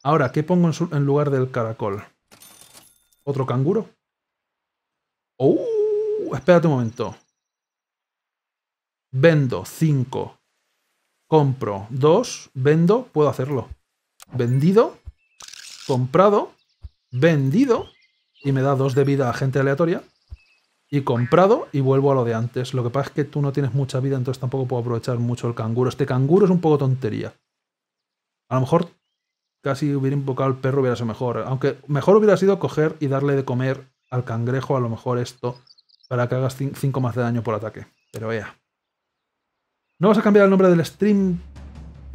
Ahora, ¿qué pongo en, lugar del caracol? ¿Otro canguro? ¡Oh! Espérate un momento. Vendo 5. Compro dos. Vendo. Puedo hacerlo. Vendido. Comprado vendido y me da dos de vida a gente aleatoria. Y comprado y vuelvo a lo de antes. Lo que pasa es que tú no tienes mucha vida, entonces tampoco puedo aprovechar mucho el canguro. Este canguro es un poco tontería. A lo mejor casi hubiera invocado al perro, hubiera sido mejor. Aunque mejor hubiera sido coger y darle de comer al cangrejo, a lo mejor esto, para que hagas 5 más de daño por ataque. Pero vea. ¿No vas a cambiar el nombre del stream?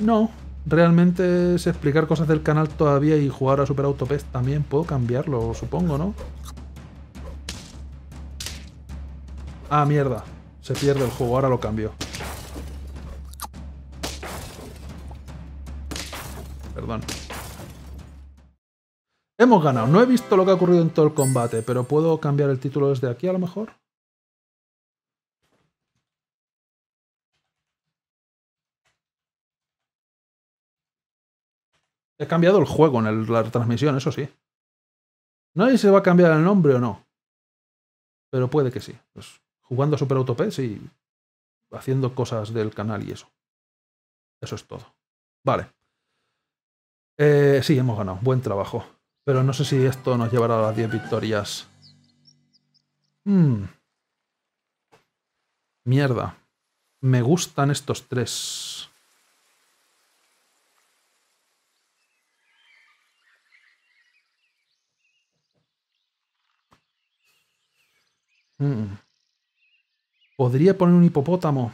No, realmente es explicar cosas del canal todavía y jugar a Super Autopest también. Puedo cambiarlo, supongo, ¿no? Ah, mierda. Se pierde el juego, ahora lo cambio. Perdón. Hemos ganado. No he visto lo que ha ocurrido en todo el combate, pero puedo cambiar el título desde aquí a lo mejor. He cambiado el juego en la transmisión, eso sí. No sé si se va a cambiar el nombre o no. Pero puede que sí. Pues jugando a Super Autopets y haciendo cosas del canal y eso. Eso es todo. Vale. Eh, sí, hemos ganado. Buen trabajo. Pero no sé si esto nos llevará a las 10 victorias. Hmm. Mierda. Me gustan estos tres. Podría poner un hipopótamo.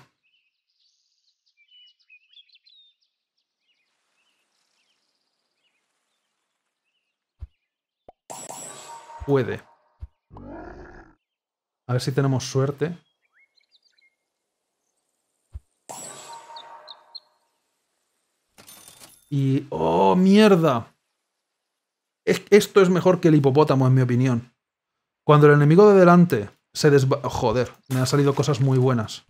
Puede. A ver si tenemos suerte. Y... ¡Oh, mierda! esto es mejor que el hipopótamo, en mi opinión. Cuando el enemigo de delante se des... Joder, me han salido cosas muy buenas.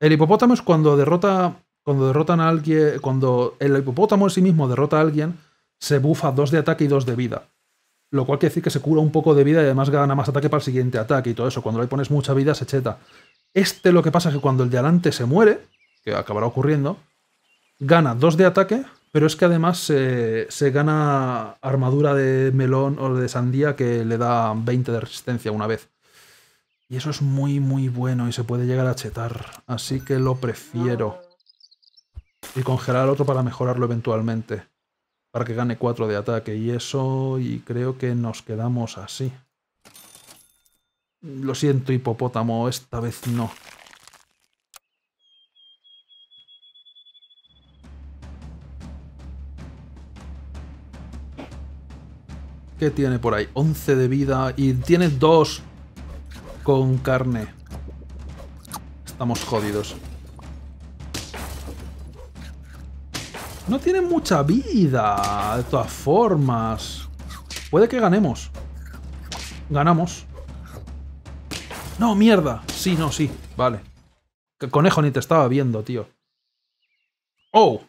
El hipopótamo es cuando derrota... Cuando derrotan a alguien... Cuando el hipopótamo en sí mismo derrota a alguien, se bufa dos de ataque y dos de vida. Lo cual quiere decir que se cura un poco de vida y además gana más ataque para el siguiente ataque y todo eso. Cuando le pones mucha vida, se cheta. Este lo que pasa es que cuando el de adelante se muere, que acabará ocurriendo, gana dos de ataque pero es que además eh, se gana armadura de melón o de sandía que le da 20 de resistencia una vez. Y eso es muy, muy bueno y se puede llegar a chetar. Así que lo prefiero. Y congelar al otro para mejorarlo eventualmente. Para que gane 4 de ataque. Y eso... Y creo que nos quedamos así. Lo siento, hipopótamo. Esta vez no. ¿Qué tiene por ahí? 11 de vida y tiene 2 con carne. Estamos jodidos. No tiene mucha vida, de todas formas. Puede que ganemos. Ganamos. ¡No, mierda! Sí, no, sí. Vale. conejo ni te estaba viendo, tío. ¡Oh!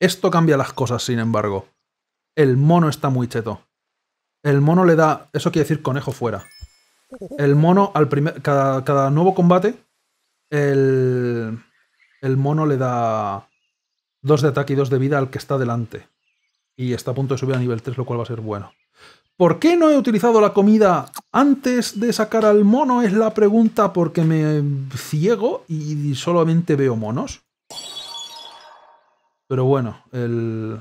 Esto cambia las cosas, sin embargo. El mono está muy cheto. El mono le da. Eso quiere decir conejo fuera. El mono al primer. Cada, nuevo combate. El, el mono le da. Dos de ataque y dos de vida al que está delante. Y está a punto de subir a nivel 3, lo cual va a ser bueno. ¿Por qué no he utilizado la comida antes de sacar al mono? Es la pregunta porque me ciego y solamente veo monos. Pero bueno, el...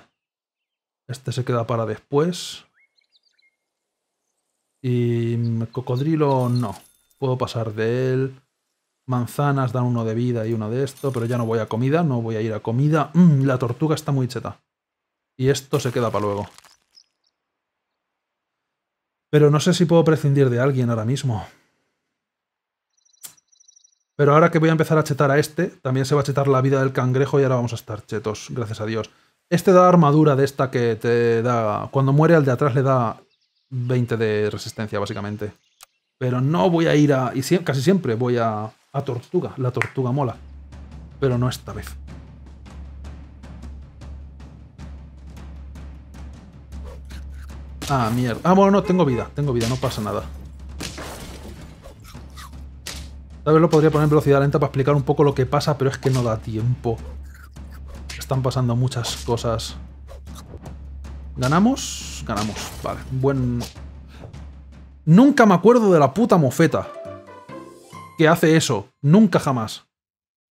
este se queda para después. Y mm, cocodrilo no. Puedo pasar de él. Manzanas dan uno de vida y uno de esto, pero ya no voy a comida, no voy a ir a comida. Mm, la tortuga está muy cheta. Y esto se queda para luego. Pero no sé si puedo prescindir de alguien ahora mismo. Pero ahora que voy a empezar a chetar a este, también se va a chetar la vida del cangrejo y ahora vamos a estar chetos, gracias a Dios. Este da armadura de esta que te da... Cuando muere al de atrás le da 20 de resistencia, básicamente. Pero no voy a ir a... Y casi siempre voy a, a Tortuga. La Tortuga mola. Pero no esta vez. Ah, mierda. Ah, bueno, no, tengo vida. Tengo vida, no pasa nada. Tal vez lo podría poner en velocidad lenta para explicar un poco lo que pasa, pero es que no da tiempo. Están pasando muchas cosas. ¿Ganamos? Ganamos. Vale, buen... Nunca me acuerdo de la puta mofeta. Que hace eso. Nunca jamás.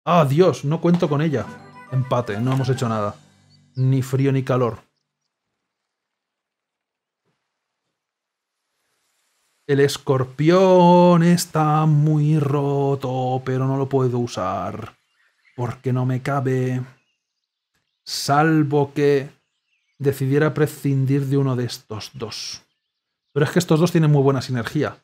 Ah, Dios, no cuento con ella. Empate, no hemos hecho nada. Ni frío ni calor. El escorpión está muy roto, pero no lo puedo usar. Porque no me cabe. Salvo que decidiera prescindir de uno de estos dos. Pero es que estos dos tienen muy buena sinergia.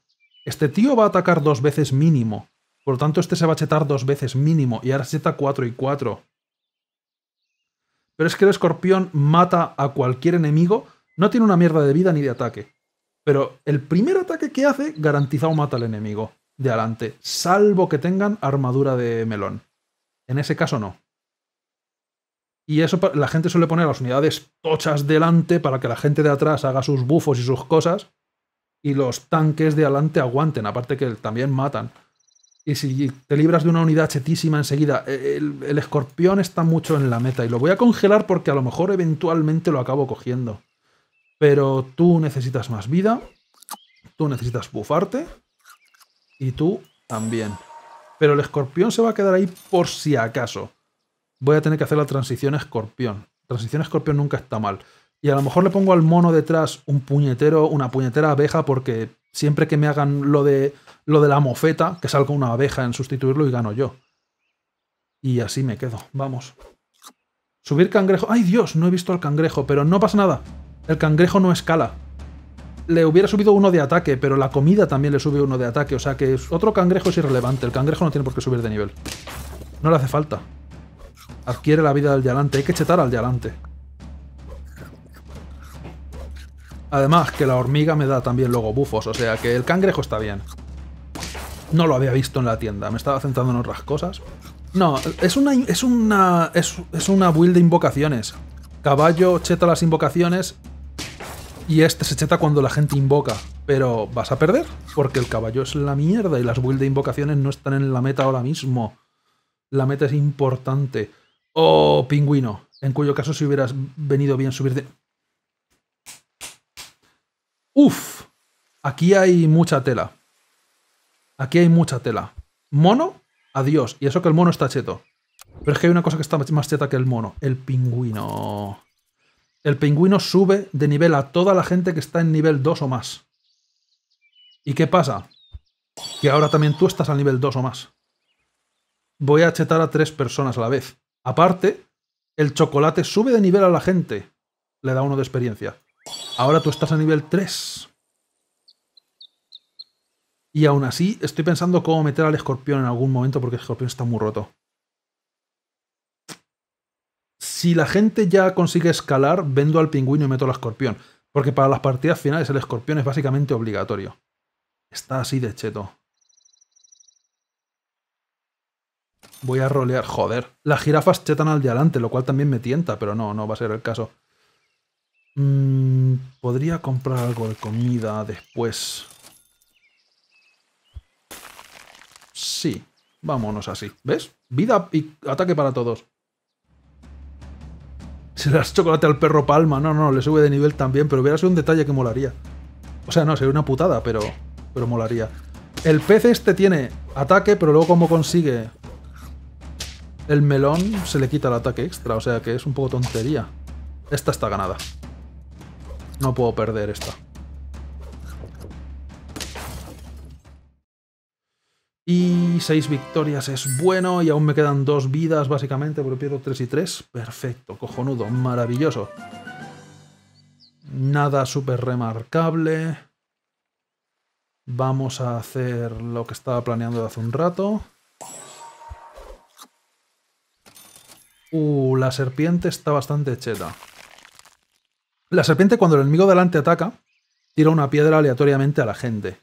Este tío va a atacar dos veces mínimo. Por lo tanto, este se va a chetar dos veces mínimo. Y ahora se cheta 4 y 4. Pero es que el escorpión mata a cualquier enemigo. No tiene una mierda de vida ni de ataque. Pero el primer ataque que hace, garantizado mata al enemigo. De adelante. Salvo que tengan armadura de melón. En ese caso no. Y eso la gente suele poner las unidades tochas delante para que la gente de atrás haga sus bufos y sus cosas. Y los tanques de adelante aguanten, aparte que también matan. Y si te libras de una unidad chetísima enseguida, e, el, escorpión está mucho en la meta y lo voy a congelar porque a lo mejor eventualmente lo acabo cogiendo. Pero tú necesitas más vida, tú necesitas bufarte y tú también. Pero el escorpión se va a quedar ahí por si acaso voy a tener que hacer la transición escorpión. Transición escorpión nunca está mal. Y a lo mejor le pongo al mono detrás un puñetero, una puñetera abeja, porque siempre que me hagan lo de, lo de la mofeta, que salga una abeja en sustituirlo y gano yo. Y así me quedo. Vamos. Subir cangrejo. ¡Ay, Dios! No he visto al cangrejo, pero no pasa nada. El cangrejo no escala. Le hubiera subido uno de ataque, pero la comida también le sube uno de ataque. O sea que otro cangrejo es irrelevante. El cangrejo no tiene por qué subir de nivel. No le hace falta. Adquiere la vida del Yalante. Hay que chetar al Yalante. Además, que la hormiga me da también luego bufos, o sea que el cangrejo está bien. No lo había visto en la tienda, me estaba centrando en otras cosas. No, es una, es una, es, es una build de invocaciones. Caballo cheta las invocaciones y este se cheta cuando la gente invoca. Pero vas a perder, porque el caballo es la mierda y las build de invocaciones no están en la meta ahora mismo. La meta es importante o pingüino, en cuyo caso si hubieras venido bien subir de... Uf, aquí hay mucha tela. Aquí hay mucha tela. Mono, adiós. Y eso que el mono está cheto. Pero es que hay una cosa que está más cheta que el mono. El pingüino. El pingüino sube de nivel a toda la gente que está en nivel 2 o más. ¿Y qué pasa? Que ahora también tú estás al nivel 2 o más. Voy a chetar a tres personas a la vez. Aparte, el chocolate sube de nivel a la gente. Le da uno de experiencia. Ahora tú estás a nivel 3. Y aún así, estoy pensando cómo meter al escorpión en algún momento porque el escorpión está muy roto. Si la gente ya consigue escalar, vendo al pingüino y meto al escorpión. Porque para las partidas finales el escorpión es básicamente obligatorio. Está así de cheto. Voy a rolear. Joder. Las jirafas chetan al de lo cual también me tienta, pero no, no va a ser el caso. Mm, podría comprar algo de comida después. Sí, vámonos así. ¿Ves? Vida y ataque para todos. Se chocolate al perro Palma. No, no, le sube de nivel también, pero hubiera sido un detalle que molaría. O sea, no, sería una putada, pero, pero molaría. El pez este tiene ataque, pero luego como consigue el melón se le quita el ataque extra, o sea que es un poco tontería. Esta está ganada. No puedo perder esta. Y seis victorias es bueno y aún me quedan dos vidas básicamente, pero pierdo tres y tres. Perfecto, cojonudo, maravilloso. Nada súper remarcable. Vamos a hacer lo que estaba planeando de hace un rato. Uh, la serpiente está bastante cheta. La serpiente cuando el enemigo delante ataca, tira una piedra aleatoriamente a la gente.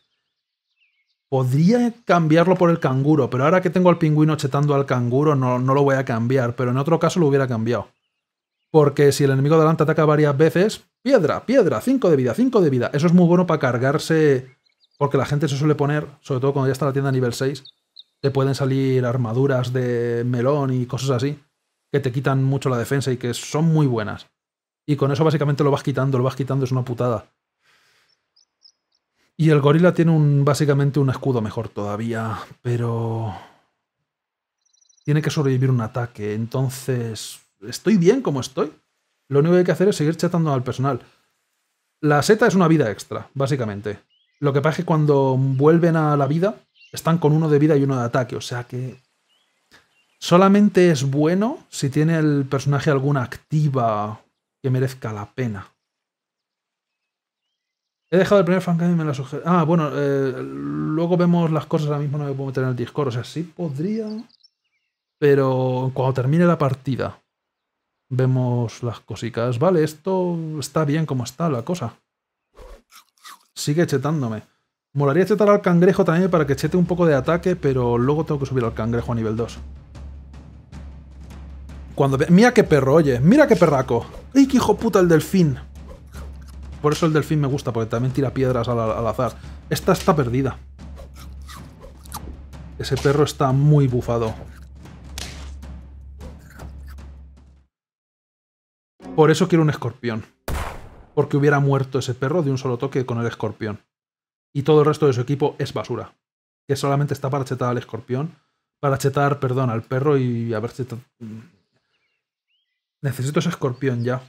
Podría cambiarlo por el canguro, pero ahora que tengo al pingüino chetando al canguro no, lo voy a cambiar, pero en otro caso lo hubiera cambiado. Porque si el enemigo delante ataca varias veces, piedra, piedra, 5 de vida, 5 de vida. Eso es muy bueno para cargarse, porque la gente se suele poner, sobre todo cuando ya está la tienda nivel 6, le pueden salir armaduras de melón y cosas así que te quitan mucho la defensa y que son muy buenas. Y con eso básicamente lo vas quitando, lo vas quitando, es una putada. Y el gorila tiene un, básicamente un escudo mejor todavía, pero... Tiene que sobrevivir un ataque, entonces... Estoy bien como estoy. Lo único que hay que hacer es seguir chatando al personal. La seta es una vida extra, básicamente. Lo que pasa es que cuando vuelven a la vida, están con uno de vida y uno de ataque, o sea que Solamente es bueno si tiene el personaje alguna activa que merezca la pena. He dejado el primer fancam y me lo sugerí. Ah, bueno, eh, luego vemos las cosas. Ahora mismo no me puedo meter en el Discord. O sea, sí podría. Pero cuando termine la partida, vemos las cositas. Vale, esto está bien como está la cosa. Sigue chetándome. Molaría chetar al cangrejo también para que chete un poco de ataque, pero luego tengo que subir al cangrejo a nivel 2. Cuando Mira qué perro, oye. Mira qué perraco. ¡Ay, qué hijo puta el delfín! Por eso el delfín me gusta, porque también tira piedras al, al azar. Esta está perdida. Ese perro está muy bufado. Por eso quiero un escorpión. Porque hubiera muerto ese perro de un solo toque con el escorpión. Y todo el resto de su equipo es basura. Que solamente está para chetar al escorpión. Para chetar, perdón, al perro y a ver si... Necesito ese escorpión ya.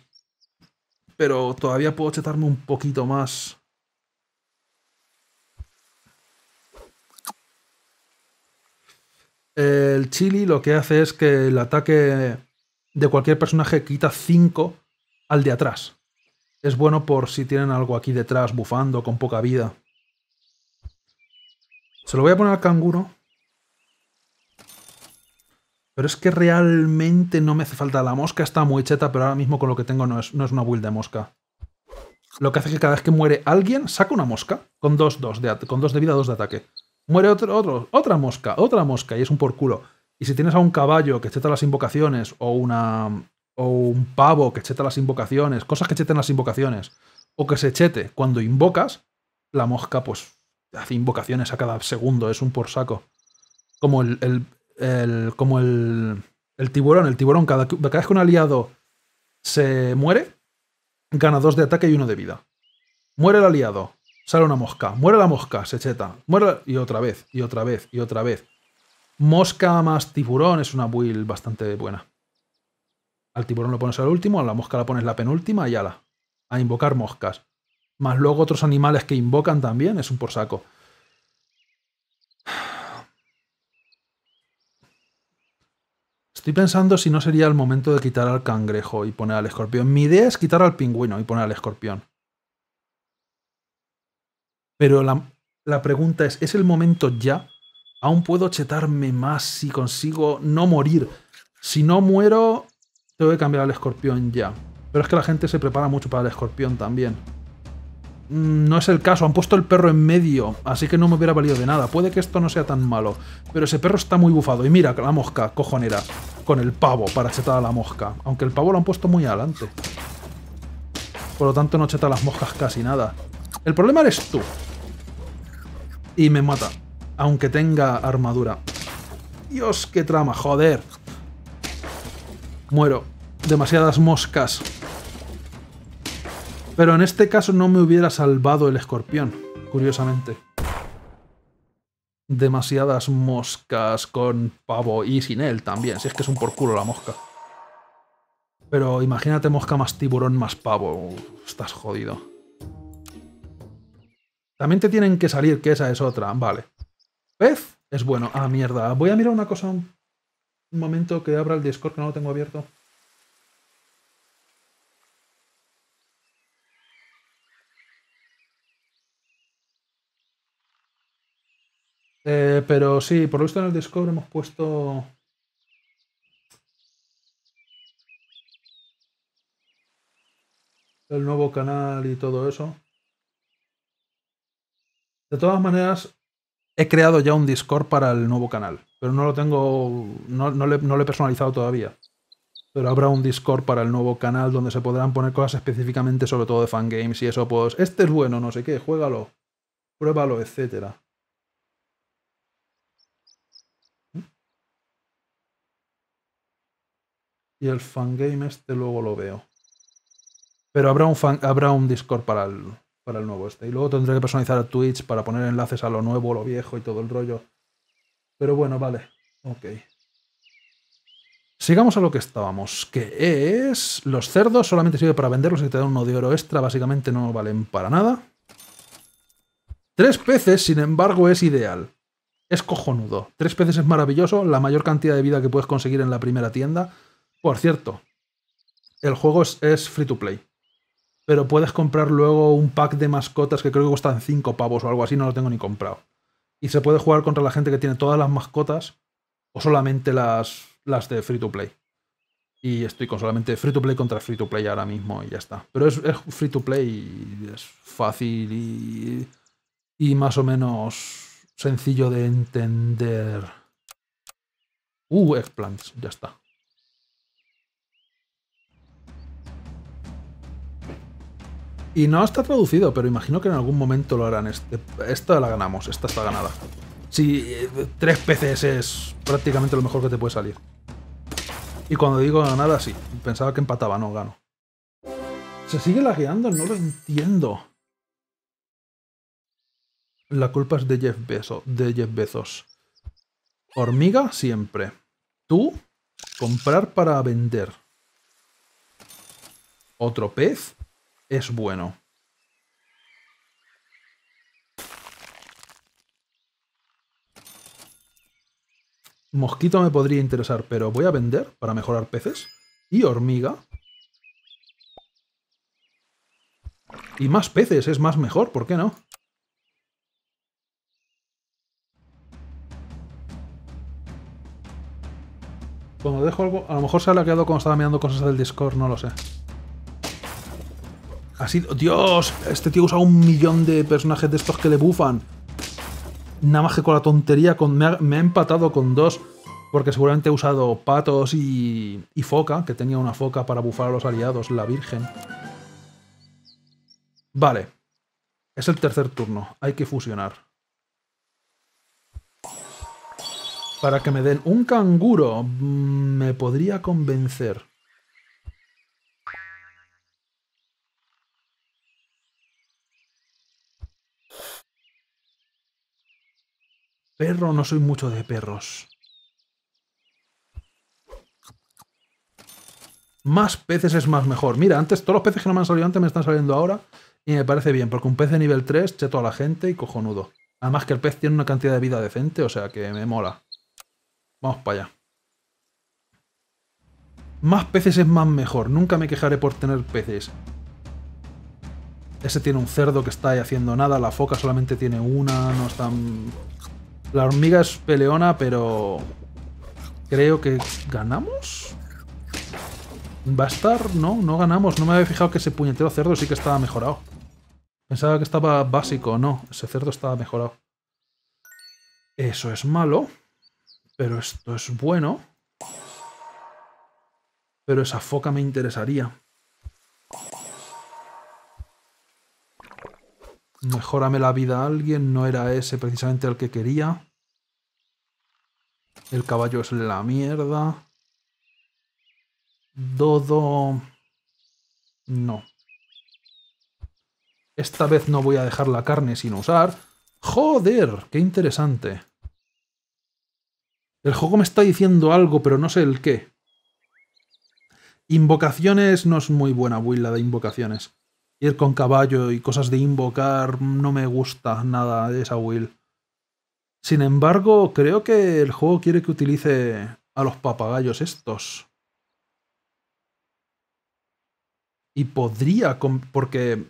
Pero todavía puedo chetarme un poquito más. El chili lo que hace es que el ataque de cualquier personaje quita 5 al de atrás. Es bueno por si tienen algo aquí detrás, bufando, con poca vida. Se lo voy a poner al canguro pero es que realmente no me hace falta. La mosca está muy cheta, pero ahora mismo con lo que tengo no es, una build de mosca. Lo que hace es que cada vez que muere alguien, saca una mosca con dos, de, con dos de de ataque. Muere otro, otro, otra mosca, otra mosca, y es un por culo. Y si tienes a un caballo que cheta las invocaciones, o, una, o un pavo que cheta las invocaciones, cosas que cheten las invocaciones, o que se chete cuando invocas, la mosca pues hace invocaciones a cada segundo, es un por saco. Como el, el, como el, el, tiburón. El tiburón, cada, cada vez que un aliado se muere, gana dos de ataque y uno de vida. Muere el aliado, sale una mosca. Muere la mosca, se cheta. Muere la... y otra vez, y otra vez, y otra vez. Mosca más tiburón es una build bastante buena. Al tiburón lo pones al último, a la mosca la pones la penúltima y ala. A invocar moscas. Más luego otros animales que invocan también, es un por saco. Estoy pensando si no sería el momento de quitar al cangrejo y poner al escorpión. Mi idea es quitar al pingüino y poner al escorpión. Pero la, pregunta es, ¿es el momento ya? Aún puedo chetarme más si consigo no morir. Si no muero, tengo que cambiar al escorpión ya. Pero es que la gente se prepara mucho para el escorpión también. Mm, no es el caso. Han puesto el perro en medio, así que no me hubiera valido de nada. Puede que esto no sea tan malo, pero ese perro está muy bufado. Y mira, la mosca, cojonera, con el pavo para chetar a la mosca. Aunque el pavo lo han puesto muy adelante. Por lo tanto, no cheta a las moscas casi nada. El problema eres tú. Y me mata, aunque tenga armadura. Dios, qué trama, joder. Muero. Demasiadas moscas. Pero en este caso no me hubiera salvado el escorpión, curiosamente. Demasiadas moscas con pavo y sin él también, si es que es un por culo la mosca. Pero imagínate mosca más tiburón más pavo, estás jodido. También te tienen que salir, que esa es otra, vale. ¿Pez? Es bueno. Ah, mierda. Voy a mirar una cosa un momento que abra el Discord que no lo tengo abierto. Eh, pero sí, por lo visto en el Discord hemos puesto... El nuevo canal y todo eso. De todas maneras, he creado ya un Discord para el nuevo canal, pero no lo tengo, no, lo he personalizado todavía. Pero habrá un Discord para el nuevo canal donde se podrán poner cosas específicamente sobre todo de fangames y eso, pues, este es bueno, no sé qué, juégalo, pruébalo, etcétera. Y el fangame este luego lo veo. Pero habrá un, habrá un Discord para el, para el nuevo este. Y luego tendré que personalizar a Twitch para poner enlaces a lo nuevo, lo viejo y todo el rollo. Pero bueno, vale. Ok. Sigamos a lo que estábamos, que es... Los cerdos solamente sirve para venderlos y te dan uno de oro extra, básicamente no valen para nada. Tres peces, sin embargo, es ideal. Es cojonudo. Tres peces es maravilloso, la mayor cantidad de vida que puedes conseguir en la primera tienda. Por cierto, el juego es, free to play. Pero puedes comprar luego un pack de mascotas que creo que cuestan 5 pavos o algo así, no lo tengo ni comprado. Y se puede jugar contra la gente que tiene todas las mascotas o solamente las, las de free to play. Y estoy con solamente free to play contra free to play ahora mismo y ya está. Pero es, free to play y es fácil y, y más o menos sencillo de entender. Uh, explants, ya está. Y no está traducido, pero imagino que en algún momento lo harán. Este, esta la ganamos, esta está ganada. Si sí, tres peces es prácticamente lo mejor que te puede salir. Y cuando digo ganada, sí. Pensaba que empataba, no, gano. Se sigue lagueando, no lo entiendo. La culpa es de Jeff De Jeff Bezos. Hormiga, siempre. Tú, comprar para vender. Otro pez es bueno. Mosquito me podría interesar, pero voy a vender para mejorar peces. Y hormiga. Y más peces, es más mejor, ¿por qué no? Cuando dejo algo... A lo mejor se ha quedado cuando estaba mirando cosas del Discord, no lo sé. Así, Dios, este tío usa un millón de personajes de estos que le bufan. Nada más que con la tontería, con, me, ha, empatado con dos, porque seguramente he usado patos y, y foca, que tenía una foca para bufar a los aliados, la virgen. Vale, es el tercer turno, hay que fusionar. Para que me den un canguro, mm, me podría convencer. Perro, no soy mucho de perros. Más peces es más mejor. Mira, antes todos los peces que no me han salido antes me están saliendo ahora. Y me parece bien, porque un pez de nivel 3 cheto a la gente y cojonudo. Además que el pez tiene una cantidad de vida decente, o sea que me mola. Vamos para allá. Más peces es más mejor. Nunca me quejaré por tener peces. Ese tiene un cerdo que está ahí haciendo nada. La foca solamente tiene una. No están la hormiga es peleona, pero... Creo que ganamos. estar? no, no ganamos. No me había fijado que ese puñetero cerdo sí que estaba mejorado. Pensaba que estaba básico, no. Ese cerdo estaba mejorado. Eso es malo. Pero esto es bueno. Pero esa foca me interesaría. Mejórame la vida a alguien, no era ese precisamente el que quería. El caballo es la mierda. Dodo... No. Esta vez no voy a dejar la carne sin usar. ¡Joder! ¡Qué interesante! El juego me está diciendo algo, pero no sé el qué. Invocaciones no es muy buena Will, la de invocaciones ir con caballo y cosas de invocar, no me gusta nada esa will. Sin embargo, creo que el juego quiere que utilice a los papagayos estos. Y podría, porque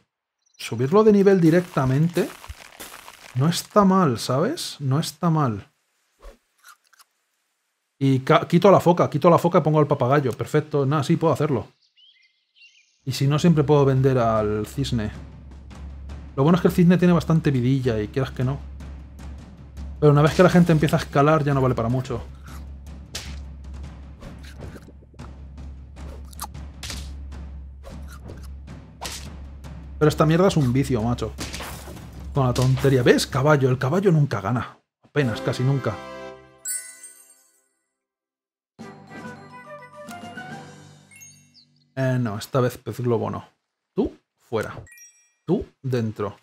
subirlo de nivel directamente no está mal, ¿sabes? No está mal. Y quito la foca, quito la foca y pongo al papagayo. Perfecto, nada, sí, puedo hacerlo. Y si no, siempre puedo vender al cisne. Lo bueno es que el cisne tiene bastante vidilla y quieras que no. Pero una vez que la gente empieza a escalar ya no vale para mucho. Pero esta mierda es un vicio, macho. Con la tontería. ¿Ves? Caballo. El caballo nunca gana. Apenas, casi nunca. Eh, no, esta vez pez globo no. Tú, fuera. Tú, dentro.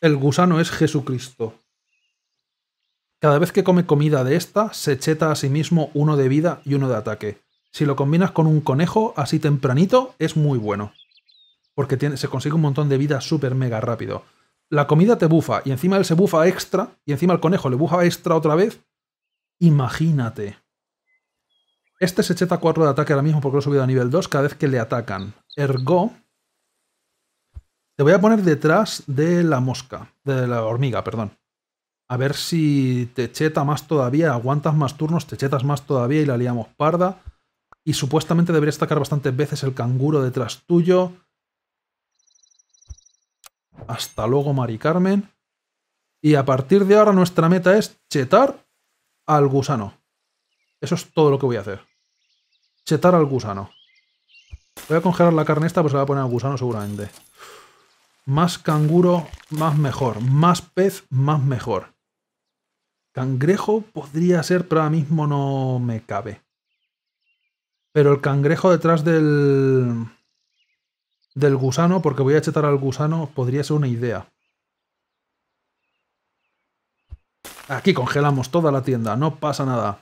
El gusano es Jesucristo. Cada vez que come comida de esta, se cheta a sí mismo uno de vida y uno de ataque. Si lo combinas con un conejo, así tempranito, es muy bueno. Porque tiene, se consigue un montón de vida súper mega rápido. La comida te bufa y encima él se bufa extra y encima el conejo le bufa extra otra vez Imagínate. Este se cheta 4 de ataque ahora mismo porque lo he subido a nivel 2 cada vez que le atacan. Ergo, te voy a poner detrás de la mosca, de la hormiga, perdón. A ver si te cheta más todavía, aguantas más turnos, te chetas más todavía y la liamos parda. Y supuestamente debería atacar bastantes veces el canguro detrás tuyo. Hasta luego, Mari Carmen. Y a partir de ahora nuestra meta es chetar al gusano. Eso es todo lo que voy a hacer. Chetar al gusano. Voy a congelar la carne esta, pues la va a poner al gusano seguramente. Más canguro, más mejor. Más pez, más mejor. Cangrejo podría ser, pero ahora mismo no me cabe. Pero el cangrejo detrás del... del gusano, porque voy a chetar al gusano, podría ser una idea. Aquí congelamos toda la tienda, no pasa nada.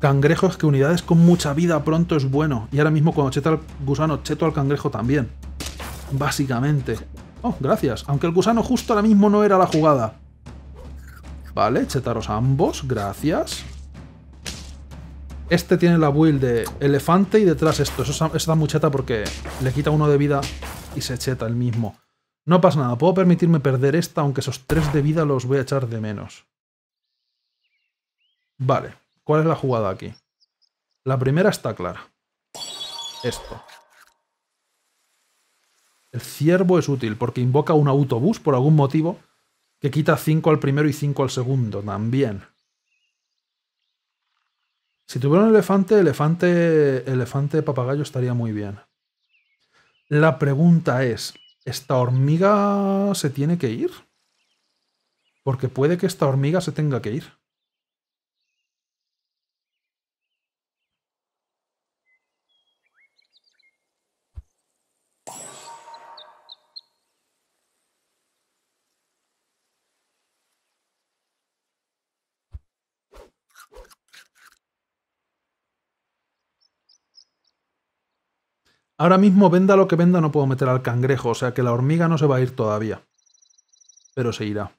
Cangrejos que unidades con mucha vida pronto es bueno. Y ahora mismo cuando cheta al gusano, cheto al cangrejo también. Básicamente. Oh, gracias. Aunque el gusano justo ahora mismo no era la jugada. Vale, chetaros ambos, gracias. Este tiene la build de elefante y detrás esto. Eso, es da mucheta porque le quita uno de vida y se cheta el mismo. No pasa nada, puedo permitirme perder esta, aunque esos tres de vida los voy a echar de menos. Vale, ¿cuál es la jugada aquí? La primera está clara. Esto. El ciervo es útil porque invoca un autobús por algún motivo que quita 5 al primero y 5 al segundo también. Si tuviera un elefante, elefante, elefante papagayo estaría muy bien. La pregunta es, esta hormiga se tiene que ir. Porque puede que esta hormiga se tenga que ir. Ahora mismo, venda lo que venda, no puedo meter al cangrejo, o sea que la hormiga no se va a ir todavía. Pero se irá.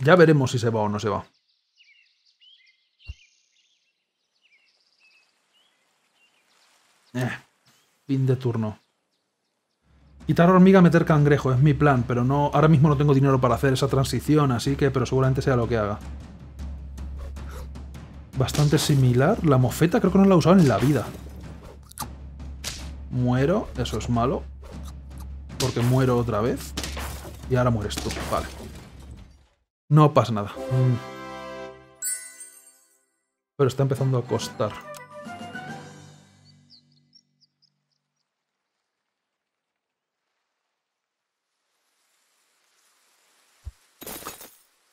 Ya veremos si se va o no se va. Eh, fin de turno. Quitar hormiga, meter cangrejo, es mi plan, pero no, ahora mismo no tengo dinero para hacer esa transición, así que, pero seguramente sea lo que haga bastante similar. La mofeta creo que no la he usado en la vida. Muero, eso es malo. Porque muero otra vez. Y ahora mueres tú, vale. No pasa nada. Mm. Pero está empezando a costar.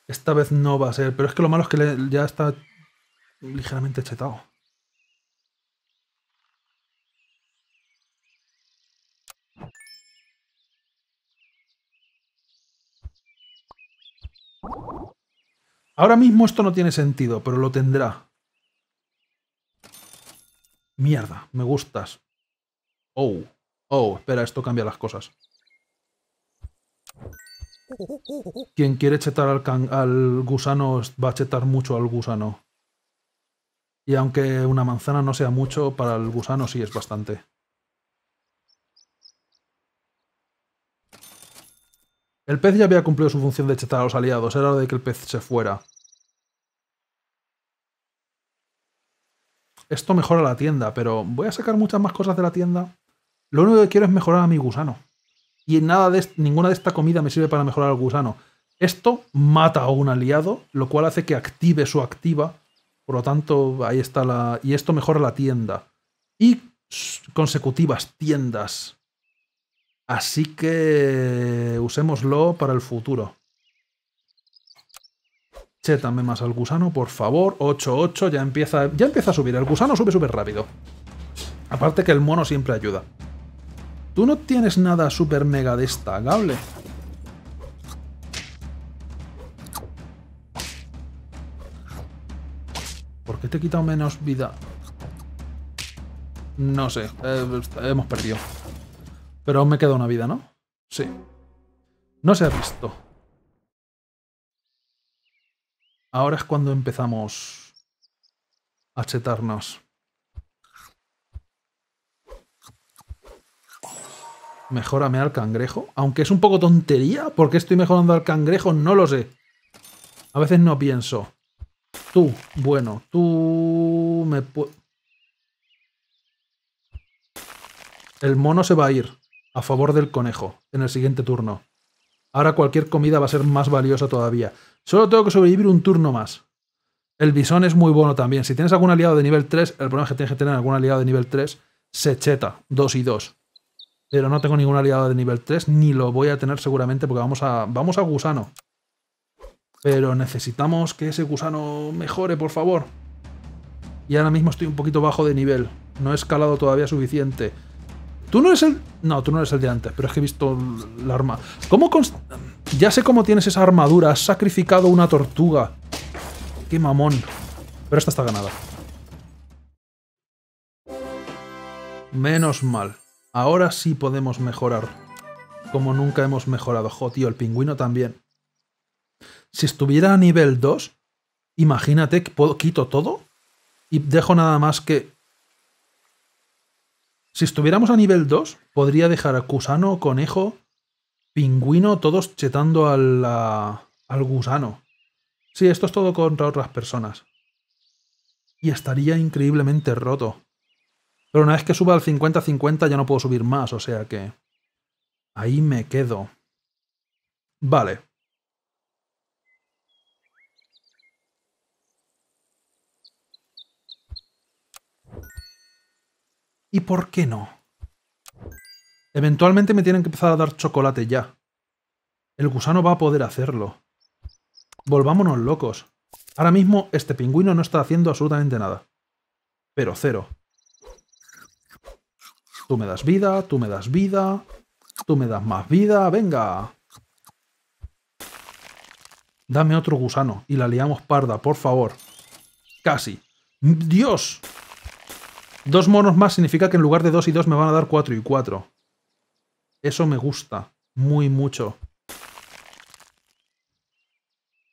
Esta vez no va a ser, pero es que lo malo es que ya está ligeramente chetado. Ahora mismo esto no tiene sentido, pero lo tendrá. Mierda, me gustas. Oh, oh, espera, esto cambia las cosas. Quien quiere chetar al, al gusano va a chetar mucho al gusano. Y aunque una manzana no sea mucho, para el gusano sí es bastante. El pez ya había cumplido su función de chetar a los aliados, era hora de que el pez se fuera. Esto mejora la tienda, pero voy a sacar muchas más cosas de la tienda. Lo único que quiero es mejorar a mi gusano. Y nada ninguna de esta comida me sirve para mejorar al gusano. Esto mata a un aliado, lo cual hace que active su activa por lo tanto, ahí está la... Y esto mejora la tienda. Y consecutivas tiendas. Así que usémoslo para el futuro. Chétame más al gusano, por favor. 8-8, ya empieza, ya empieza a subir. El gusano sube súper rápido. Aparte que el mono siempre ayuda. Tú no tienes nada súper mega destacable. que te he quitado menos vida. No sé, eh, hemos perdido. Pero aún me queda una vida, ¿no? Sí. No se ha visto. Ahora es cuando empezamos a chetarnos. Mejórame al cangrejo. Aunque es un poco tontería, ¿por qué estoy mejorando al cangrejo? No lo sé. A veces no pienso. Tú, bueno, tú me El mono se va a ir a favor del conejo en el siguiente turno. Ahora cualquier comida va a ser más valiosa todavía. Solo tengo que sobrevivir un turno más. El bisón es muy bueno también. Si tienes algún aliado de nivel 3, el problema es que tienes que tener algún aliado de nivel 3, se cheta 2 y 2. Pero no tengo ningún aliado de nivel 3, ni lo voy a tener seguramente porque vamos a, vamos a gusano. Pero necesitamos que ese gusano mejore, por favor. Y ahora mismo estoy un poquito bajo de nivel. No he escalado todavía suficiente. Tú no eres el... No, tú no eres el de antes, pero es que he visto la arma... ¿Cómo con... Ya sé cómo tienes esa armadura. Has sacrificado una tortuga. Qué mamón. Pero esta está ganada. Menos mal. Ahora sí podemos mejorar. Como nunca hemos mejorado. Jo, el pingüino también. Si estuviera a nivel 2, imagínate que quito todo y dejo nada más que... Si estuviéramos a nivel 2, podría dejar a gusano, Conejo, Pingüino, todos chetando al, al gusano. Sí, esto es todo contra otras personas. Y estaría increíblemente roto. Pero una vez que suba al 50-50 ya no puedo subir más, o sea que... Ahí me quedo. Vale. ¿Y por qué no? Eventualmente me tienen que empezar a dar chocolate ya. El gusano va a poder hacerlo. Volvámonos locos. Ahora mismo este pingüino no está haciendo absolutamente nada. Pero cero. Tú me das vida, tú me das vida, tú me das más vida, venga. Dame otro gusano y la liamos parda, por favor. Casi. ¡Dios! Dos monos más significa que en lugar de dos y dos me van a dar cuatro y cuatro. Eso me gusta. Muy mucho.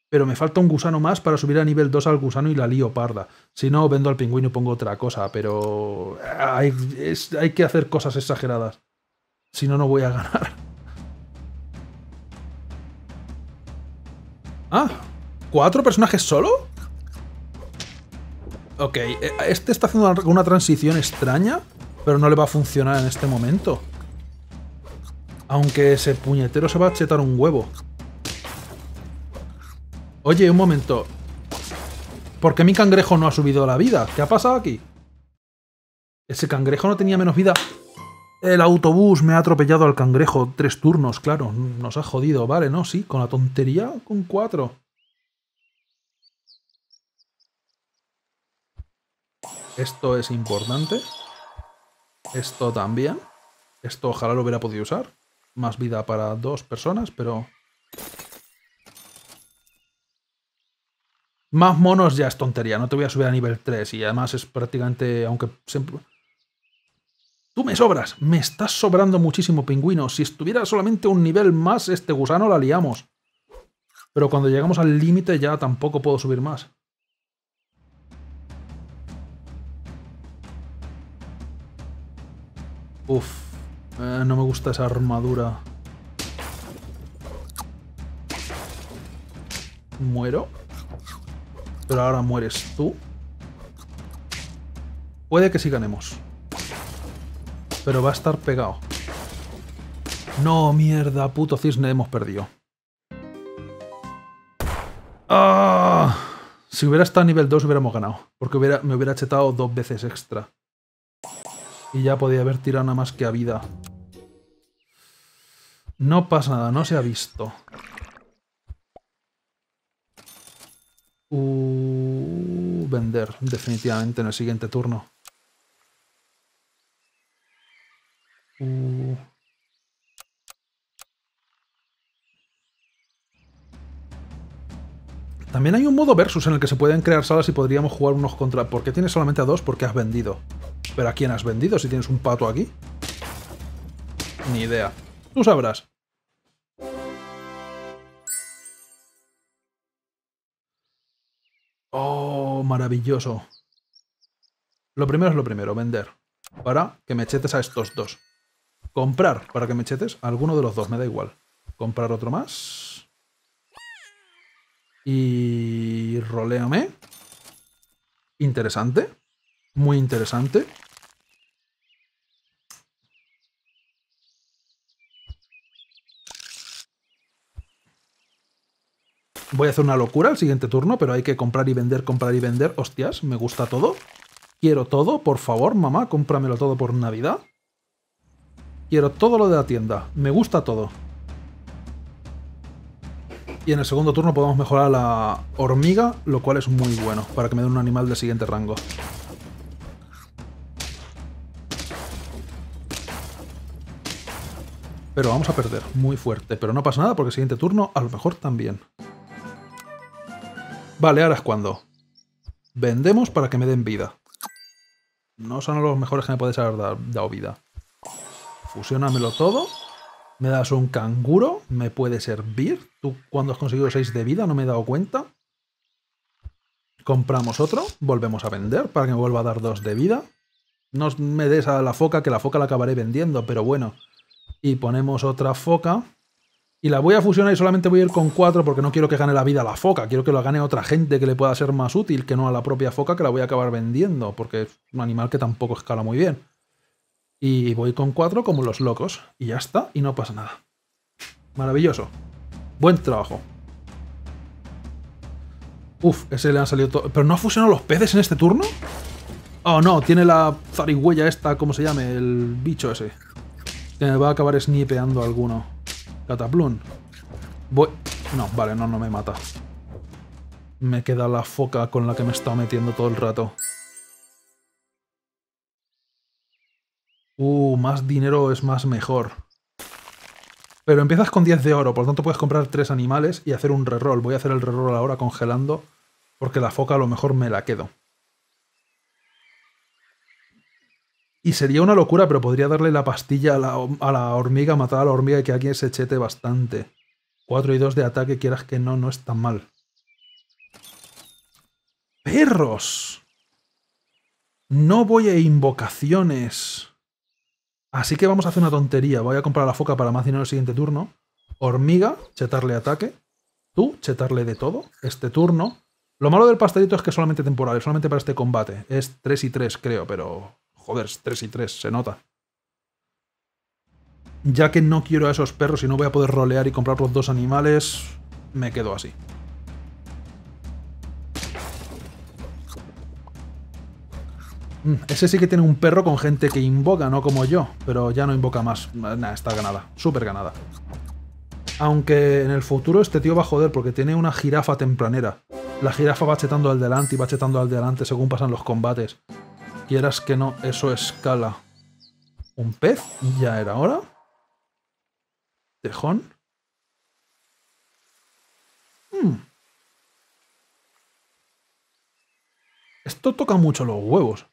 Pero me falta un gusano más para subir a nivel 2 al gusano y la lío parda. Si no, vendo al pingüino y pongo otra cosa, pero... Eh, hay, hay que hacer cosas exageradas. Si no, no voy a ganar. Ah, ¿cuatro personajes solo? Ok, eh, este está haciendo una, transición extraña, pero no le va a funcionar en este momento. Aunque ese puñetero se va a chetar un huevo. Oye, un momento. ¿Por qué mi cangrejo no ha subido la vida? ¿Qué ha pasado aquí? Ese cangrejo no tenía menos vida. El autobús me ha atropellado al cangrejo. Tres turnos, claro. Nos ha jodido. Vale, no, sí. Con la tontería, con cuatro. Esto es importante. Esto también. Esto ojalá lo hubiera podido usar. Más vida para dos personas, pero... Más monos ya es tontería, no te voy a subir a nivel 3 y además es prácticamente, aunque Tú me sobras, me estás sobrando muchísimo pingüino. Si estuviera solamente un nivel más, este gusano la liamos. Pero cuando llegamos al límite ya tampoco puedo subir más. Uf, eh, no me gusta esa armadura. Muero. Pero ahora mueres tú. Puede que sí ganemos. Pero va a estar pegado. No, mierda, puto cisne, hemos perdido. ¡Ah! Si hubiera estado a nivel 2 hubiéramos ganado. Porque hubiera, me hubiera chetado dos veces extra. Y ya podía haber tirado nada más que a vida. No pasa nada, no se ha visto. Uh, vender, definitivamente, en el siguiente turno. Uh. También hay un modo versus en el que se pueden crear salas y podríamos jugar unos contra... ¿Por qué tienes solamente a dos? Porque has vendido. ¿Pero a quién has vendido si tienes un pato aquí? Ni idea. Tú sabrás. Oh, maravilloso. Lo primero es lo primero, vender. Para que me chetes a estos dos. Comprar, para que me chetes a alguno de los dos, me da igual. Comprar otro más. Y roléame, Interesante. Muy interesante. Voy a hacer una locura el siguiente turno, pero hay que comprar y vender, comprar y vender. Hostias, me gusta todo. Quiero todo, por favor, mamá, cómpramelo todo por Navidad. Quiero todo lo de la tienda. Me gusta todo. Y en el segundo turno podemos mejorar a la hormiga, lo cual es muy bueno, para que me den un animal de siguiente rango. Pero vamos a perder, muy fuerte. Pero no pasa nada, porque el siguiente turno a lo mejor también. Vale, ahora es cuando. Vendemos para que me den vida. No son los mejores que me puedes haber dado vida. Fusionamelo todo. Me das un canguro, me puede servir. Tú cuando has conseguido 6 de vida, no me he dado cuenta. Compramos otro, volvemos a vender para que me vuelva a dar 2 de vida. No me des a la foca, que la foca la acabaré vendiendo, pero bueno. Y ponemos otra foca. Y la voy a fusionar y solamente voy a ir con 4 porque no quiero que gane la vida la foca. Quiero que lo gane otra gente que le pueda ser más útil que no a la propia foca que la voy a acabar vendiendo porque es un animal que tampoco escala muy bien. Y voy con cuatro como los locos. Y ya está, y no pasa nada. Maravilloso. Buen trabajo. Uf, ese le han salido ¿Pero no ha fusionado los peces en este turno? Oh, no, tiene la zarigüeya esta, ¿cómo se llame? El bicho ese. Me va a acabar snipeando alguno. Cataplun. Voy... No, vale, no, no me mata. Me queda la foca con la que me he estado metiendo todo el rato. Uh, más dinero es más mejor. Pero empiezas con 10 de oro, por lo tanto puedes comprar 3 animales y hacer un reroll. Voy a hacer el reroll ahora congelando, porque la foca a lo mejor me la quedo. Y sería una locura, pero podría darle la pastilla a la, hormiga, matar a la hormiga y que aquí se chete bastante. 4 y 2 de ataque, quieras que no, no es tan mal. ¡Perros! No voy a invocaciones. Así que vamos a hacer una tontería. Voy a comprar la foca para más el siguiente turno. Hormiga, chetarle ataque. Tú, chetarle de todo. Este turno. Lo malo del pastelito es que es solamente temporal, es solamente para este combate. Es 3 y 3, creo, pero... Joder, es 3 y 3, se nota. Ya que no quiero a esos perros y no voy a poder rolear y comprar los dos animales, me quedo así. Mm, ese sí que tiene un perro con gente que invoca, no como yo. Pero ya no invoca más. está ganada. Súper ganada. Aunque en el futuro este tío va a joder porque tiene una jirafa tempranera. La jirafa va chetando al delante y va chetando al delante según pasan los combates. Quieras que no, eso escala. ¿Un pez? ¿Ya era hora? ¿Tejón? Hmm. Esto toca mucho los huevos.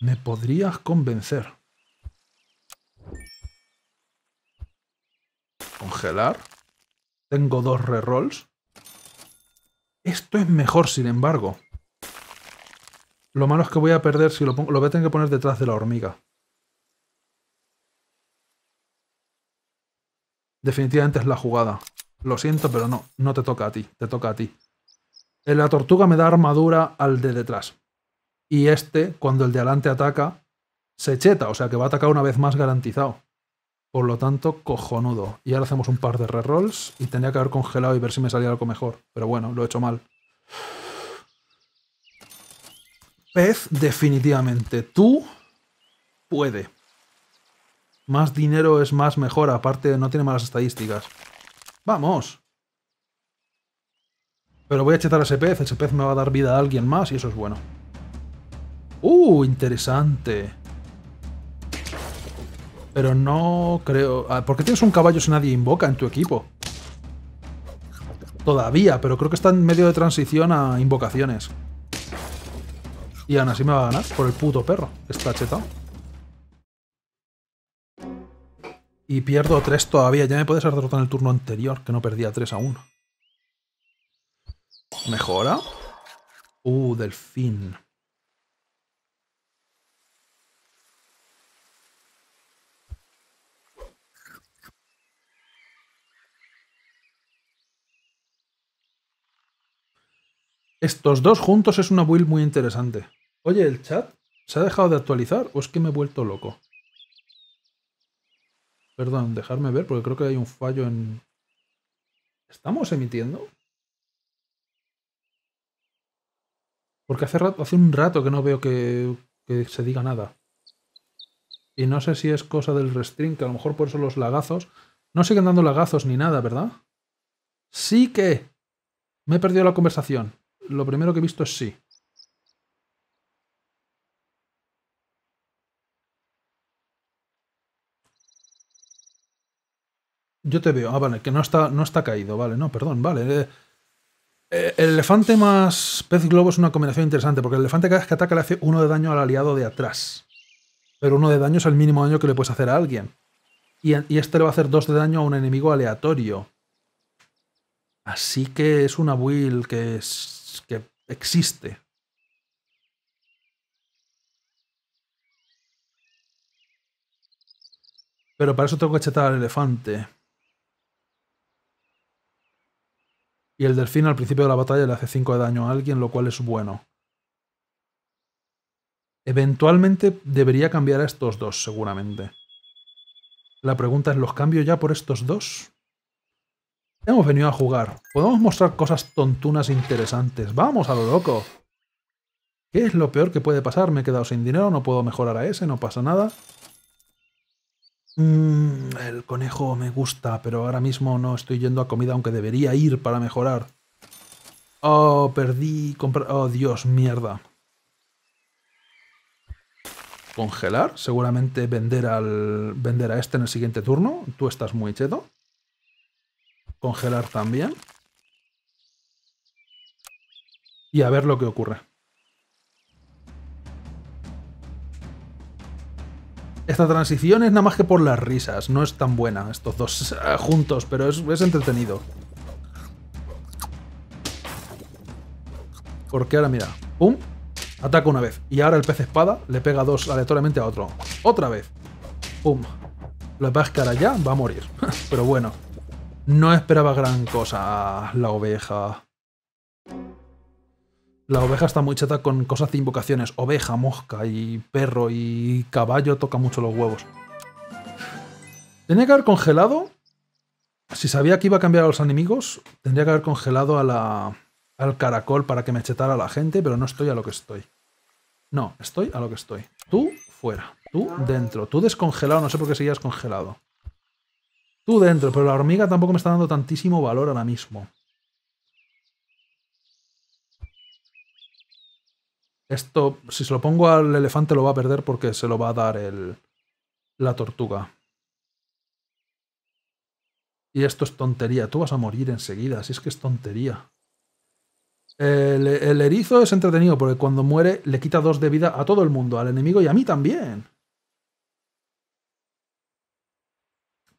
Me podrías convencer. Congelar. Tengo dos rerolls. Esto es mejor, sin embargo. Lo malo es que voy a perder si lo pongo. voy a tener que poner detrás de la hormiga. Definitivamente es la jugada. Lo siento, pero no. No te toca a ti. Te toca a ti. La tortuga me da armadura al de detrás. Y este, cuando el de adelante ataca, se cheta, o sea que va a atacar una vez más garantizado. Por lo tanto, cojonudo. Y ahora hacemos un par de rerolls y tenía que haber congelado y ver si me salía algo mejor. Pero bueno, lo he hecho mal. Pez, definitivamente. Tú puede. Más dinero es más mejor, aparte no tiene malas estadísticas. ¡Vamos! Pero voy a chetar a ese pez, ese pez me va a dar vida a alguien más y eso es bueno. Uh, interesante. Pero no creo... Ah, ¿Por qué tienes un caballo si nadie invoca en tu equipo? Todavía, pero creo que está en medio de transición a invocaciones. Y aún así me va a ganar por el puto perro. Está chetado. Y pierdo 3 todavía. Ya me puedes haber derrotado en el turno anterior, que no perdía 3 aún. ¿Mejora? Uh, delfín. Estos dos juntos es una build muy interesante. Oye, el chat, ¿se ha dejado de actualizar o es que me he vuelto loco? Perdón, dejarme ver porque creo que hay un fallo en... ¿Estamos emitiendo? Porque hace, un rato que no veo que, que se diga nada. Y no sé si es cosa del restring, que a lo mejor por eso los lagazos... No siguen dando lagazos ni nada, ¿verdad? Sí que... Me he perdido la conversación lo primero que he visto es sí. Yo te veo. Ah, vale, que no está, no está caído. Vale, no, perdón, vale. Eh, eh, el elefante más pez globo es una combinación interesante, porque el elefante cada vez que ataca le hace uno de daño al aliado de atrás. Pero uno de daño es el mínimo daño que le puedes hacer a alguien. Y, este le va a hacer dos de daño a un enemigo aleatorio. Así que es una build que es existe. Pero para eso tengo que chetar al elefante. Y el delfín al principio de la batalla le hace 5 de daño a alguien, lo cual es bueno. Eventualmente debería cambiar a estos dos, seguramente. La pregunta es, ¿los cambio ya por estos dos? Hemos venido a jugar. Podemos mostrar cosas tontunas e interesantes. ¡Vamos a lo loco! ¿Qué es lo peor que puede pasar? Me he quedado sin dinero, no puedo mejorar a ese, no pasa nada. Mm, el conejo me gusta, pero ahora mismo no estoy yendo a comida, aunque debería ir para mejorar. Oh, perdí... Oh, Dios, mierda. Congelar, seguramente vender al... vender a este en el siguiente turno. Tú estás muy cheto congelar también. Y a ver lo que ocurre. Esta transición es nada más que por las risas, no es tan buena estos dos eh, juntos, pero es, entretenido. Porque ahora mira, ¡pum! Ataca una vez. Y ahora el pez espada le pega dos aleatoriamente a otro. ¡Otra vez! ¡Pum! Lo que ya va a morir. pero bueno. No esperaba gran cosa la oveja. La oveja está muy cheta con cosas de invocaciones. Oveja, mosca y perro y caballo toca mucho los huevos. Tenía que haber congelado. Si sabía que iba a cambiar a los enemigos, tendría que haber congelado a la, al caracol para que me chetara la gente, pero no estoy a lo que estoy. No, estoy a lo que estoy. Tú, fuera. Tú, dentro. Tú descongelado, no sé por qué seguías congelado. Tú dentro, pero la hormiga tampoco me está dando tantísimo valor ahora mismo. Esto, si se lo pongo al elefante lo va a perder porque se lo va a dar el, la tortuga. Y esto es tontería. Tú vas a morir enseguida, si es que es tontería. El, el, erizo es entretenido porque cuando muere le quita dos de vida a todo el mundo, al enemigo y a mí también.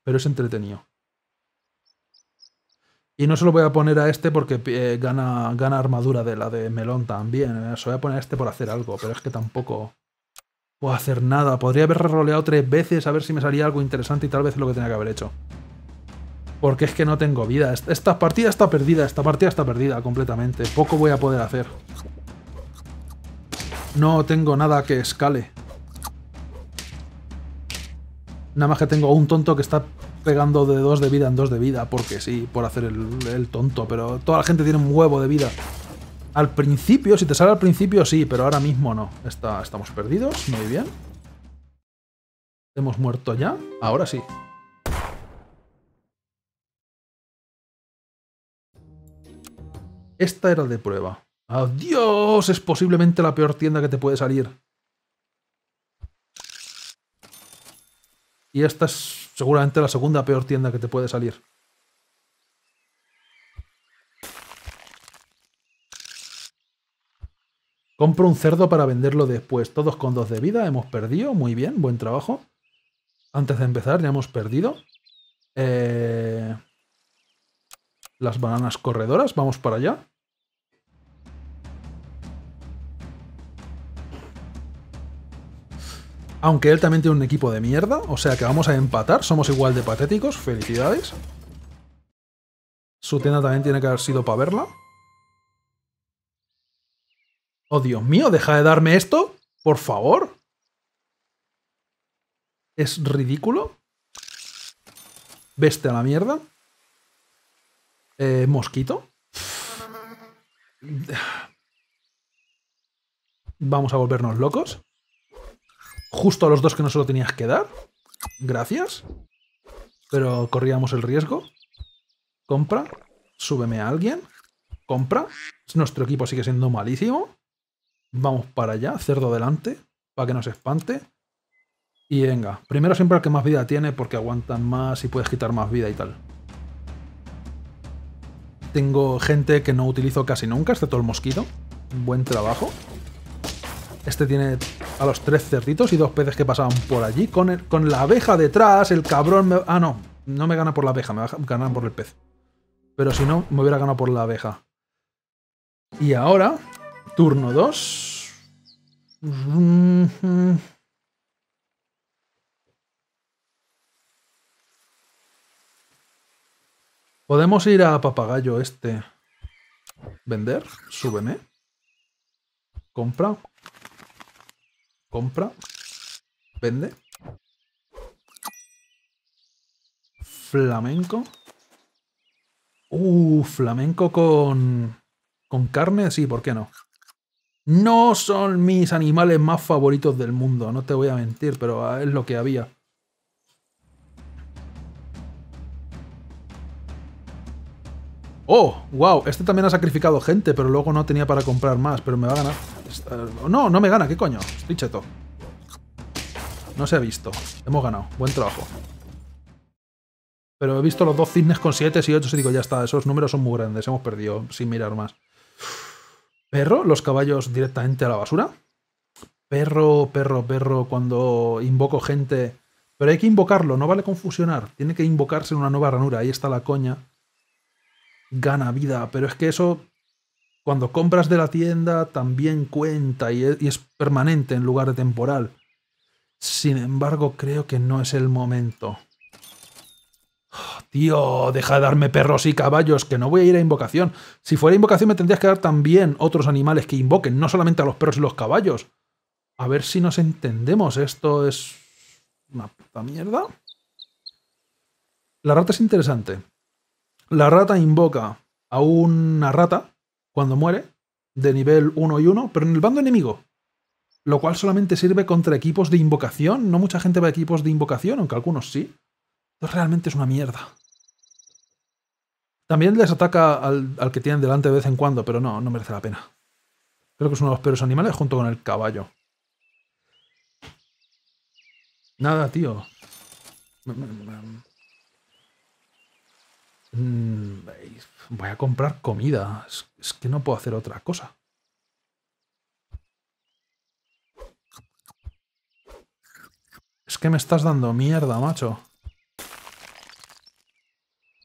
pero es entretenido. Y no se lo voy a poner a este porque eh, gana, armadura de la de melón también. Eh. Se lo voy a poner a este por hacer algo, pero es que tampoco puedo hacer nada. Podría haber roleado tres veces a ver si me salía algo interesante y tal vez lo que tenía que haber hecho. Porque es que no tengo vida. Esta partida está perdida, esta partida está perdida completamente. Poco voy a poder hacer. No tengo nada que escale. Nada más que tengo a un tonto que está pegando de dos de vida en dos de vida, porque sí, por hacer el, tonto, pero toda la gente tiene un huevo de vida. Al principio, si te sale al principio, sí, pero ahora mismo no. Está, estamos perdidos, muy bien. ¿Hemos muerto ya? Ahora sí. Esta era de prueba. ¡Adiós! Es posiblemente la peor tienda que te puede salir. Y esta es seguramente la segunda peor tienda que te puede salir. Compro un cerdo para venderlo después. Todos con dos de vida. Hemos perdido. Muy bien. Buen trabajo. Antes de empezar ya hemos perdido. Eh, las bananas corredoras. Vamos para allá. Aunque él también tiene un equipo de mierda, o sea que vamos a empatar, somos igual de patéticos, felicidades. Su tienda también tiene que haber sido para verla. Oh, Dios mío, deja de darme esto, por favor. Es ridículo. Veste a la mierda. Eh, mosquito. Vamos a volvernos locos justo a los dos que no se lo tenías que dar. Gracias. Pero corríamos el riesgo. Compra. Súbeme a alguien. Compra. Nuestro equipo sigue siendo malísimo. Vamos para allá, cerdo delante, para que no se espante. Y venga, primero siempre el que más vida tiene porque aguantan más y puedes quitar más vida y tal. Tengo gente que no utilizo casi nunca, excepto el mosquito. Buen trabajo. Este tiene a los tres cerditos y dos peces que pasaban por allí. Con, con la abeja detrás, el cabrón me... Ah, no. No me gana por la abeja, me ganan por el pez. Pero si no, me hubiera ganado por la abeja. Y ahora, turno 2. Podemos ir a papagayo este. Vender, súbeme. Compra, Compra. Vende. Flamenco. Uh, flamenco con... Con carne, sí, ¿por qué no? No son mis animales más favoritos del mundo, no te voy a mentir, pero es lo que había. ¡Oh! ¡Wow! Este también ha sacrificado gente, pero luego no tenía para comprar más, pero me va a ganar. No, no me gana, ¿qué coño? Estoy No se ha visto. Hemos ganado. Buen trabajo. Pero he visto los dos cisnes con 7 y 8 y digo, ya está, esos números son muy grandes, hemos perdido sin mirar más. Perro, los caballos directamente a la basura. Perro, perro, perro, cuando invoco gente... Pero hay que invocarlo, no vale confusionar. Tiene que invocarse en una nueva ranura, ahí está la coña gana vida, pero es que eso cuando compras de la tienda también cuenta y es, permanente en lugar de temporal. Sin embargo, creo que no es el momento. tío, deja de darme perros y caballos, que no voy a ir a invocación. Si fuera invocación me tendrías que dar también otros animales que invoquen, no solamente a los perros y los caballos. A ver si nos entendemos. Esto es una puta mierda. La rata es interesante. La rata invoca a una rata cuando muere, de nivel 1 y 1, pero en el bando enemigo. Lo cual solamente sirve contra equipos de invocación. No mucha gente va a equipos de invocación, aunque algunos sí. Esto realmente es una mierda. También les ataca al, que tienen delante de vez en cuando, pero no, no merece la pena. Creo que es uno de los peores animales junto con el caballo. Nada, tío. Mm, voy a comprar comida. Es, que no puedo hacer otra cosa. Es que me estás dando mierda, macho.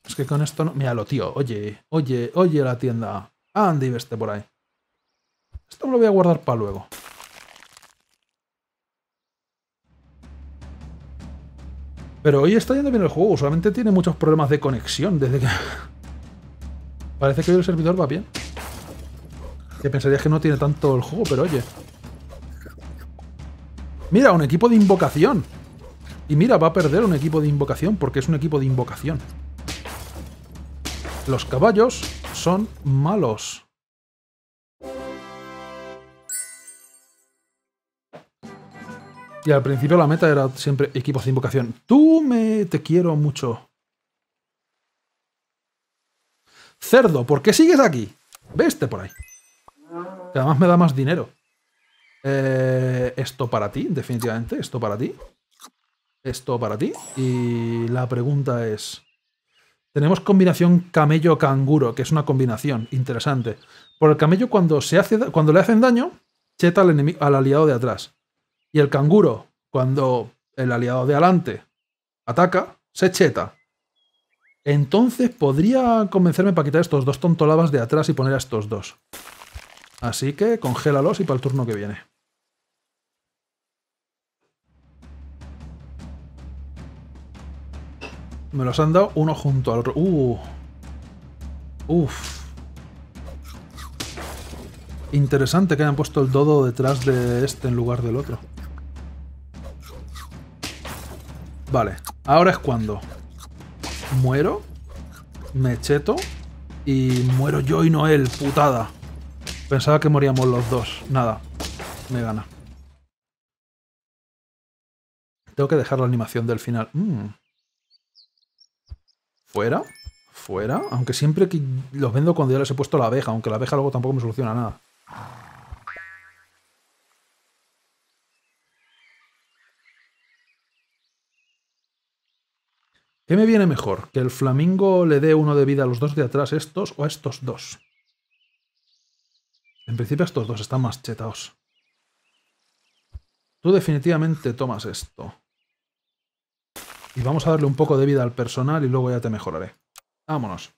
Es que con esto no... Míralo, tío. Oye, oye, oye la tienda. Andy, veste por ahí. Esto me lo voy a guardar para luego. Pero hoy está yendo bien el juego, solamente tiene muchos problemas de conexión desde que... Parece que hoy el servidor va bien. Que pensarías que no tiene tanto el juego, pero oye. Mira, un equipo de invocación. Y mira, va a perder un equipo de invocación porque es un equipo de invocación. Los caballos son malos. Y al principio la meta era siempre equipos de invocación. Tú me te quiero mucho. Cerdo, ¿por qué sigues aquí? Veste por ahí. Que además me da más dinero. Eh, esto para ti, definitivamente. Esto para ti. Esto para ti. Y la pregunta es... Tenemos combinación camello-canguro, que es una combinación interesante. Por el camello, cuando, se hace, cuando le hacen daño, cheta al aliado de atrás. Y el canguro, cuando el aliado de adelante ataca, se cheta. Entonces podría convencerme para quitar estos dos tontolabas de atrás y poner a estos dos. Así que congélalos y para el turno que viene. Me los han dado uno junto al otro. Uh. Uf. Interesante que hayan puesto el dodo detrás de este en lugar del otro. Vale, ahora es cuando muero, me cheto y muero yo y no putada. Pensaba que moríamos los dos. Nada, me gana. Tengo que dejar la animación del final. Mm. Fuera, fuera. Aunque siempre que los vendo cuando ya les he puesto la abeja, aunque la abeja luego tampoco me soluciona nada. ¿Qué me viene mejor? ¿Que el flamingo le dé uno de vida a los dos de atrás estos o a estos dos? En principio estos dos están más chetados. Tú definitivamente tomas esto. Y vamos a darle un poco de vida al personal y luego ya te mejoraré. Vámonos.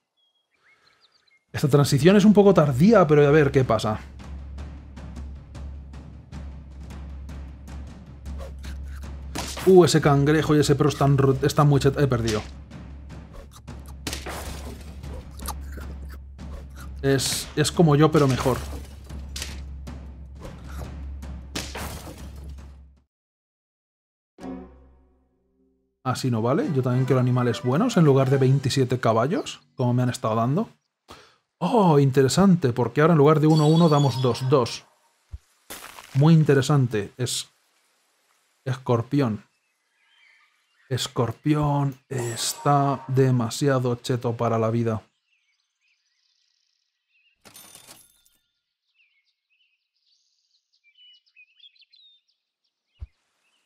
Esta transición es un poco tardía, pero a ver qué pasa. Uh, ese cangrejo y ese pro están, muy chetados. He perdido. Es, es como yo, pero mejor. Así no vale. Yo también quiero animales buenos en lugar de 27 caballos, como me han estado dando. Oh, interesante, porque ahora en lugar de 1-1 damos 2-2. Muy interesante. Es... Escorpión. Escorpión está demasiado cheto para la vida.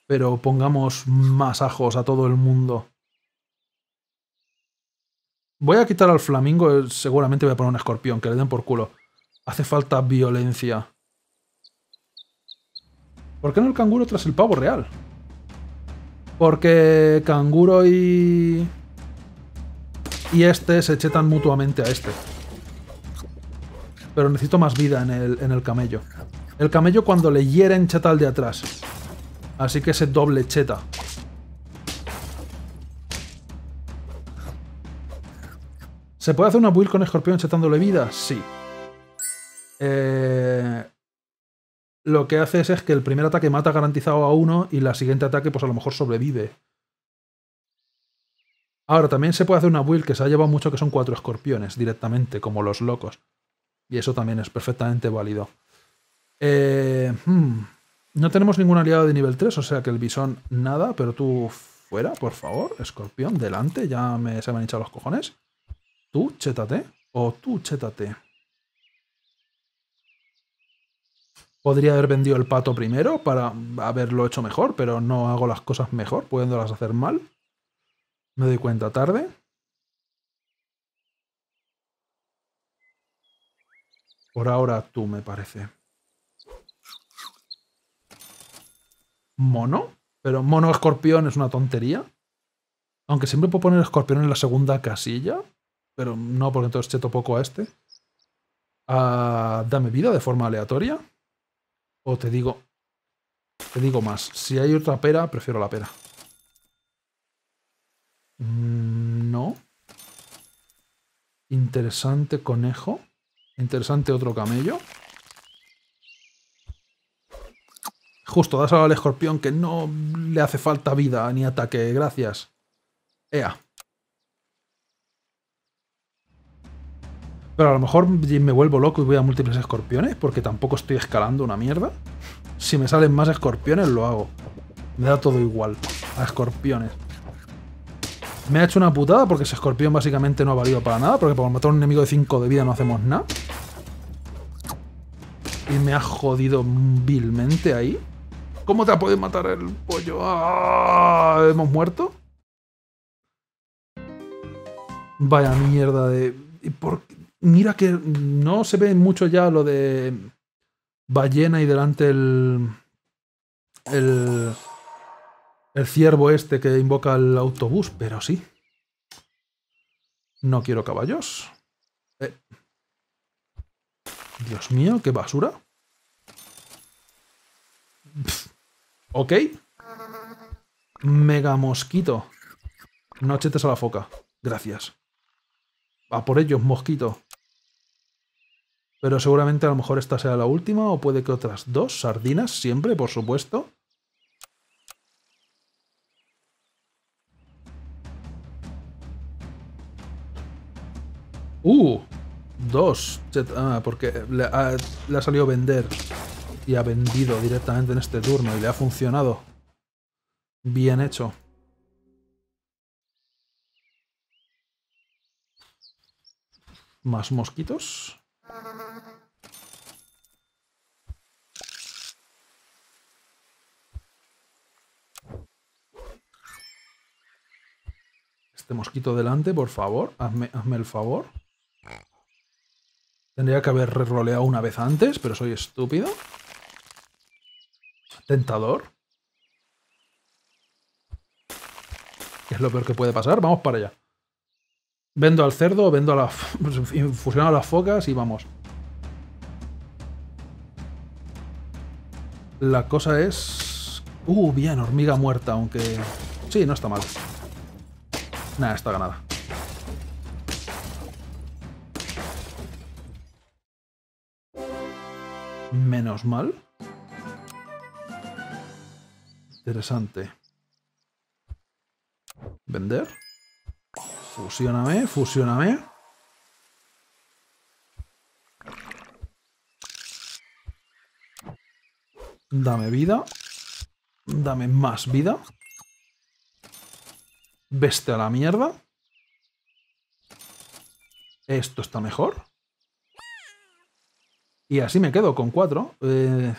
Pero pongamos más ajos a todo el mundo. Voy a quitar al flamingo, eh, seguramente voy a poner un escorpión, que le den por culo. Hace falta violencia. ¿Por qué no el canguro tras el pavo real? Porque Canguro y... Y este se chetan mutuamente a este. Pero necesito más vida en el, camello. El camello cuando le hieren cheta al de atrás. Así que ese doble cheta. ¿Se puede hacer una build con escorpión chetándole vida? Sí. Eh, lo que haces es que el primer ataque mata garantizado a uno y la siguiente ataque pues a lo mejor sobrevive. Ahora, también se puede hacer una build que se ha llevado mucho que son cuatro escorpiones directamente, como los locos. Y eso también es perfectamente válido. Eh, hmm, no tenemos ningún aliado de nivel 3, o sea que el bisón nada, pero tú fuera, por favor, escorpión, delante, ya me, se me han hinchado los cojones. Tú, chétate, o tú, chétate. Podría haber vendido el pato primero para haberlo hecho mejor, pero no hago las cosas mejor, pudiéndolas hacer mal. Me doy cuenta tarde. Por ahora tú me parece. Mono. Pero mono escorpión es una tontería. Aunque siempre puedo poner escorpión en la segunda casilla. Pero no, porque entonces cheto poco a este. Ah, dame vida de forma aleatoria. O te digo... Te digo más. Si hay otra pera, prefiero la pera. Mm, no. Interesante conejo. Interesante otro camello. Justo, das al escorpión que no le hace falta vida ni ataque. Gracias. Ea. Pero a lo mejor me vuelvo loco y voy a múltiples escorpiones, porque tampoco estoy escalando una mierda. Si me salen más escorpiones, lo hago. Me da todo igual a escorpiones. Me ha hecho una putada porque ese escorpión básicamente no ha valido para nada, porque para matar a un enemigo de 5 de vida no hacemos nada. Y me ha jodido vilmente ahí. ¿Cómo te ha podido matar el pollo? ¡Ah! ¿Hemos muerto? Vaya mierda de... ¿Y por qué? Mira que no se ve mucho ya lo de ballena y delante el. el. el ciervo este que invoca el autobús, pero sí. No quiero caballos. Eh. Dios mío, qué basura. Ok. Mega mosquito. No chetes a la foca. Gracias. Va por ellos, mosquito. Pero seguramente a lo mejor esta sea la última o puede que otras dos. Sardinas siempre, por supuesto. ¡Uh! Dos. Ah, porque le ha, le a vender. Y ha vendido directamente en este turno y le ha funcionado. Bien hecho. Más mosquitos. Este mosquito delante, por favor. Hazme, hazme el favor. Tendría que haber re-roleado una vez antes, pero soy estúpido. Tentador. es lo peor que puede pasar? Vamos para allá. Vendo al cerdo, vendo a la... fusiono a las focas y vamos. La cosa es... Uh, bien, hormiga muerta, aunque... Sí, no está mal. Nada, está ganada. Menos mal. Interesante. Vender. Fusióname, fusióname. Dame vida. Dame más vida. Veste a la mierda. Esto está mejor. Y así me quedo con cuatro. Eh...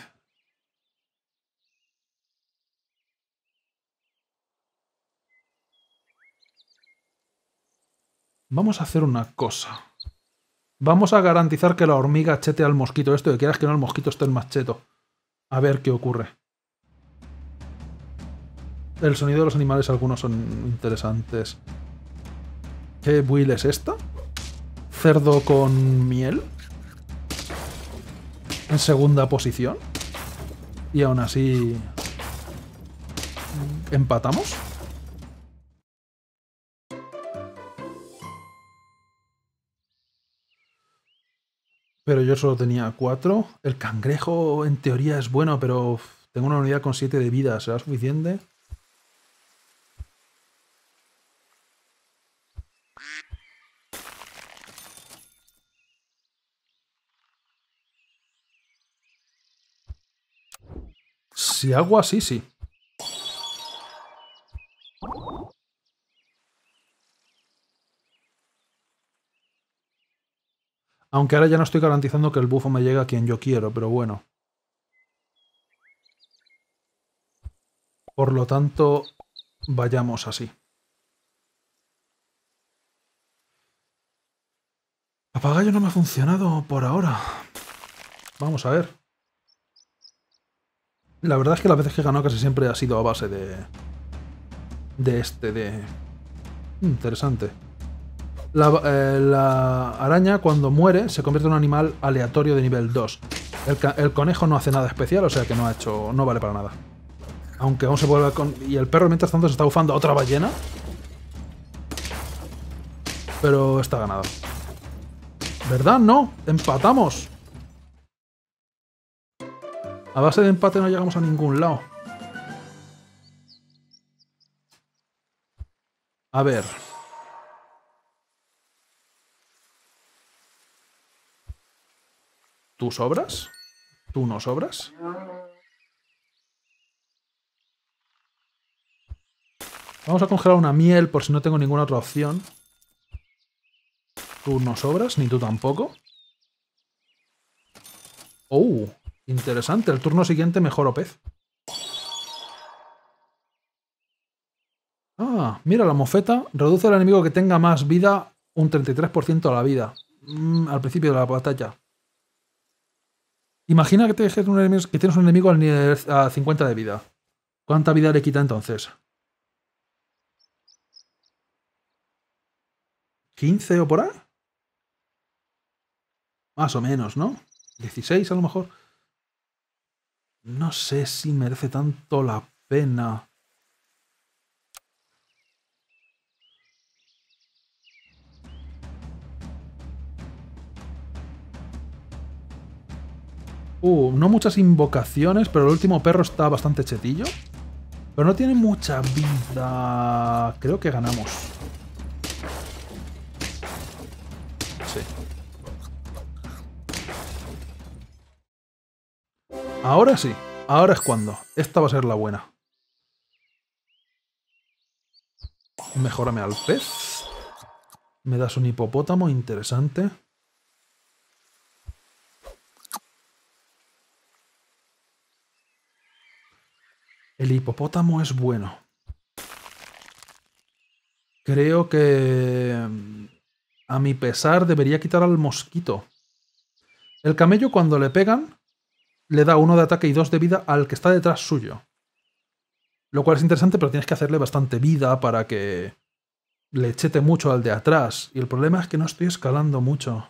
Vamos a hacer una cosa. Vamos a garantizar que la hormiga chete al mosquito esto, que quieras que no el mosquito esté el macheto A ver qué ocurre. El sonido de los animales algunos son interesantes. ¿Qué build es esta? Cerdo con miel. En segunda posición. Y aún así... ¿Empatamos? Pero yo solo tenía cuatro. El cangrejo en teoría es bueno, pero tengo una unidad con siete de vida. ¿Será suficiente? Si hago así, sí. Aunque ahora ya no estoy garantizando que el bufo me llegue a quien yo quiero, pero bueno. Por lo tanto, vayamos así. yo no me ha funcionado por ahora. Vamos a ver. La verdad es que las veces que ganado casi siempre ha sido a base de... De este, de... Hmm, interesante. Eh, la, araña cuando muere se convierte en un animal aleatorio de nivel 2. El, conejo no hace nada especial, o sea que no ha hecho. no vale para nada. Aunque aún se volver con. Y el perro mientras tanto se está bufando a otra ballena. Pero está ganado. ¿Verdad? No. Empatamos. A base de empate no llegamos a ningún lado. A ver. ¿Tú sobras? ¿Tú no sobras? Vamos a congelar una miel por si no tengo ninguna otra opción. Tú no sobras, ni tú tampoco. Oh, interesante. El turno siguiente mejor pez. Ah, mira, la mofeta reduce al enemigo que tenga más vida un 33% a la vida. Mm, al principio de la batalla. Imagina que, te, que tienes un enemigo al nivel a 50 de vida. ¿Cuánta vida le quita entonces? 15 o por ahí. Más o menos, ¿no? 16 a lo mejor. No sé si merece tanto la pena. Uh, no muchas invocaciones, pero el último perro está bastante chetillo. Pero no tiene mucha vida. Creo que ganamos. Sí. Ahora sí. Ahora es cuando. Esta va a ser la buena. Mejórame al pez. Me das un hipopótamo interesante. El hipopótamo es bueno. Creo que... Mm, a mi pesar debería quitar al mosquito. El camello cuando le pegan le da uno de ataque y dos de vida al que está detrás suyo. Lo cual es interesante, pero tienes que hacerle bastante vida para que le chete mucho al de atrás. Y el problema es que no estoy escalando mucho.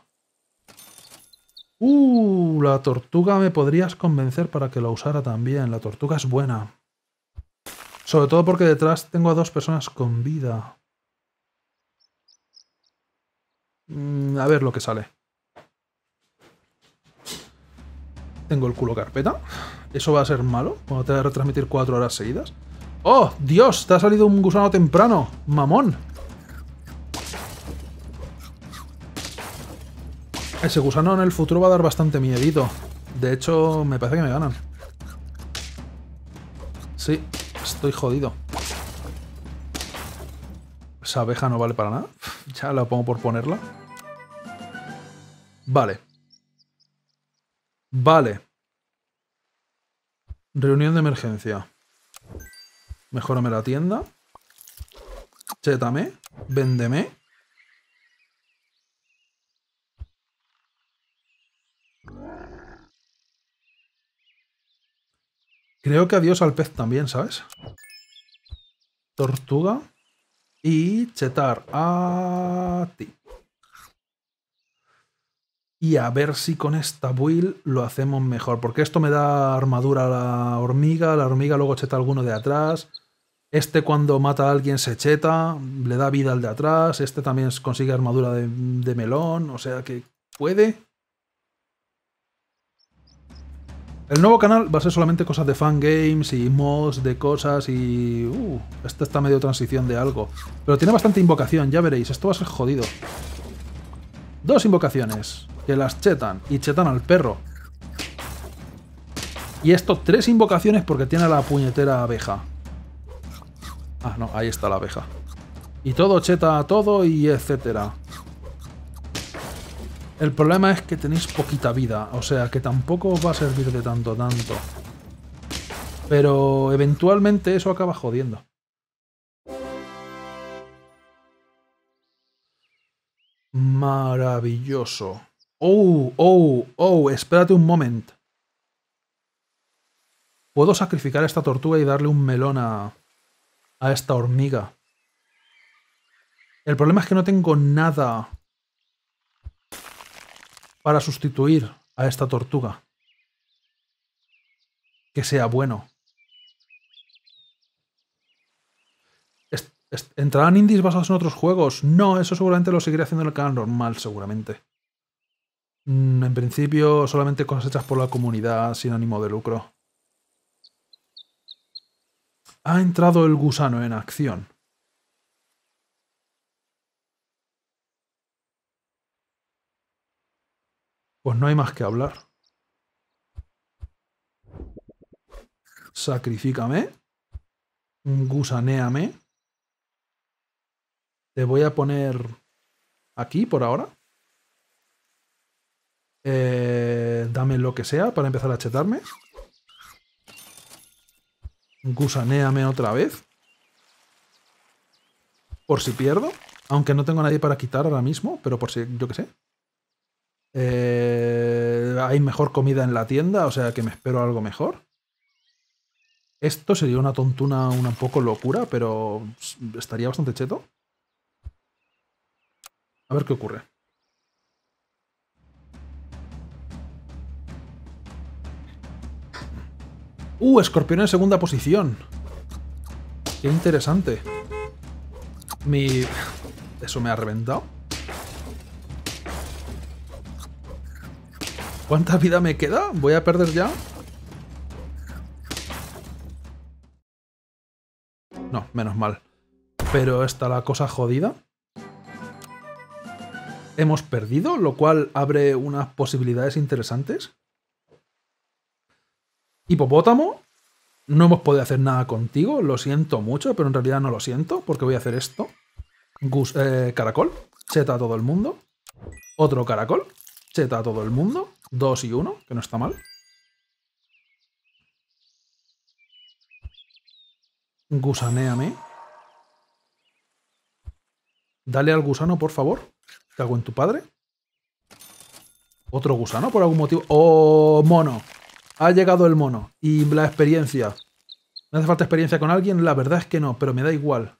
Uh, la tortuga me podrías convencer para que la usara también. La tortuga es buena. Sobre todo porque detrás tengo a dos personas con vida. Mm, a ver lo que sale. Tengo el culo carpeta. ¿Eso va a ser malo? Cuando te va a retransmitir cuatro horas seguidas. ¡Oh, Dios! Te ha salido un gusano temprano. ¡Mamón! Ese gusano en el futuro va a dar bastante miedito. De hecho, me parece que me ganan. Sí, Estoy jodido. Esa abeja no vale para nada. Ya la pongo por ponerla. Vale. Vale. Reunión de emergencia. Mejorame la tienda. Chétame. Véndeme. Creo que adiós al pez también, ¿sabes? Tortuga. Y chetar a ti. Y a ver si con esta build lo hacemos mejor. Porque esto me da armadura a la hormiga. La hormiga luego cheta alguno de atrás. Este cuando mata a alguien se cheta. Le da vida al de atrás. Este también consigue armadura de, de melón. O sea que puede El nuevo canal va a ser solamente cosas de fangames y mods de cosas y... Uh, esta está medio transición de algo. Pero tiene bastante invocación, ya veréis. Esto va a ser jodido. Dos invocaciones. Que las chetan. Y chetan al perro. Y esto, tres invocaciones porque tiene la puñetera abeja. Ah, no, ahí está la abeja. Y todo cheta a todo y etcétera. El problema es que tenéis poquita vida, o sea que tampoco os va a servir de tanto tanto. Pero eventualmente eso acaba jodiendo. Maravilloso. Oh, oh, oh, espérate un momento. Puedo sacrificar esta tortuga y darle un melón a, a esta hormiga. El problema es que no tengo nada para sustituir a esta tortuga. Que sea bueno. ¿Entrarán indies basados en otros juegos? No, eso seguramente lo seguiré haciendo en el canal normal, seguramente. Mm, en principio, solamente cosas hechas por la comunidad, sin ánimo de lucro. Ha entrado el gusano en acción. Pues no hay más que hablar. Sacrifícame. Gusanéame. Te voy a poner aquí por ahora. Eh, dame lo que sea para empezar a chetarme. Gusanéame otra vez. Por si pierdo. Aunque no tengo nadie para quitar ahora mismo, pero por si, yo qué sé. Eh, ¿Hay mejor comida en la tienda? O sea, que me espero algo mejor. Esto sería una tontuna, una un poco locura, pero estaría bastante cheto. A ver qué ocurre. ¡Uh! Escorpión en segunda posición. ¡Qué interesante! Mi... Eso me ha reventado. ¿Cuánta vida me queda? ¿Voy a perder ya? No, menos mal. Pero está la cosa jodida. Hemos perdido, lo cual abre unas posibilidades interesantes. Hipopótamo, no hemos podido hacer nada contigo, lo siento mucho, pero en realidad no lo siento, porque voy a hacer esto. Eh, caracol, cheta a todo el mundo. Otro caracol, cheta a todo el mundo. Dos y uno, que no está mal. Gusanéame. Dale al gusano, por favor. Te hago en tu padre. Otro gusano, por algún motivo. ¡Oh, mono! Ha llegado el mono. Y la experiencia. ¿Me hace falta experiencia con alguien? La verdad es que no, pero me da igual.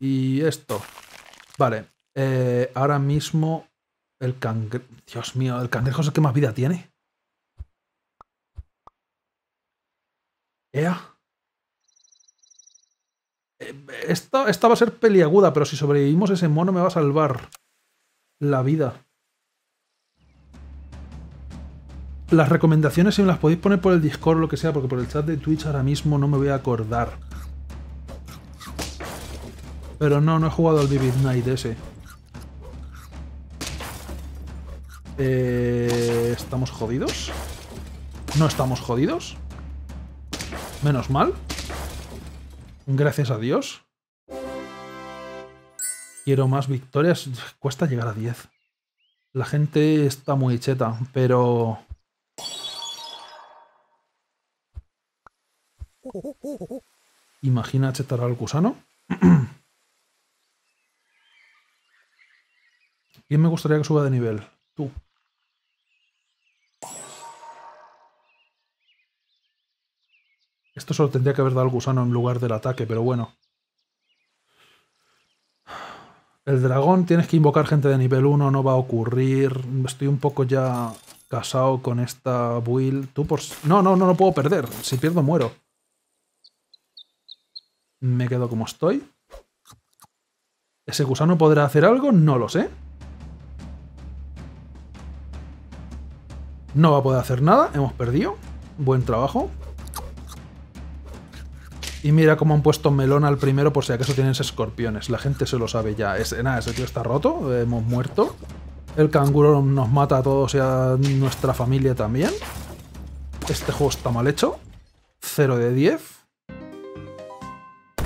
Y esto. Vale. Eh, ahora mismo el cangrejo. Dios mío, el cangrejo es el que más vida tiene. Ea. Eh, esta, va a ser peliaguda, pero si sobrevivimos ese mono me va a salvar la vida. Las recomendaciones, si me las podéis poner por el Discord o lo que sea, porque por el chat de Twitch ahora mismo no me voy a acordar. Pero no, no he jugado al Vivid Night ese. Eh, ¿Estamos jodidos? No estamos jodidos. Menos mal. Gracias a Dios. Quiero más victorias. Cuesta llegar a 10. La gente está muy cheta, pero... Imagina chetar al gusano. ¿Quién me gustaría que suba de nivel? Tú. Esto solo tendría que haber dado al gusano en lugar del ataque, pero bueno. El dragón tienes que invocar gente de nivel 1, no va a ocurrir. Estoy un poco ya casado con esta build. Tú por... No, no, no, no puedo perder. Si pierdo, muero. Me quedo como estoy. ¿Ese gusano podrá hacer algo? No lo sé. No va a poder hacer nada. Hemos perdido. Buen trabajo. Y mira cómo han puesto melón al primero por si acaso tienes escorpiones. La gente se lo sabe ya. Es, eh, nada, ese tío está roto, hemos muerto. El canguro nos mata a todos y a nuestra familia también. Este juego está mal hecho. 0 de 10.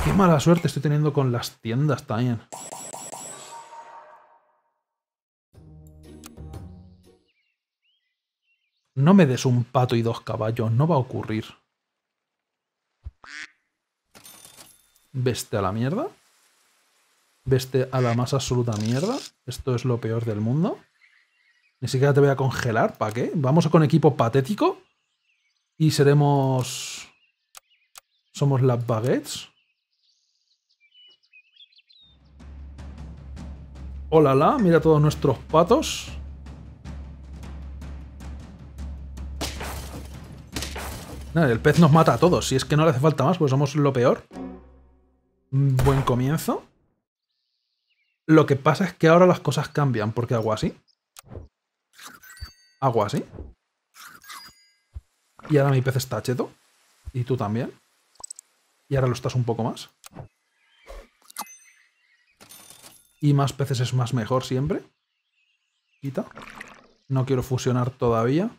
Qué mala suerte estoy teniendo con las tiendas también. No me des un pato y dos caballos, no va a ocurrir. Veste a la mierda. Veste a la más absoluta mierda. Esto es lo peor del mundo. Ni siquiera te voy a congelar. ¿Para qué? Vamos con equipo patético. Y seremos... Somos las baguettes. Hola, la. Mira todos nuestros patos. el pez nos mata a todos. Si es que no le hace falta más, pues somos lo peor buen comienzo. Lo que pasa es que ahora las cosas cambian, porque hago así. Hago así. Y ahora mi pez está cheto. Y tú también. Y ahora lo estás un poco más. Y más peces es más mejor siempre. Quita. No quiero fusionar todavía.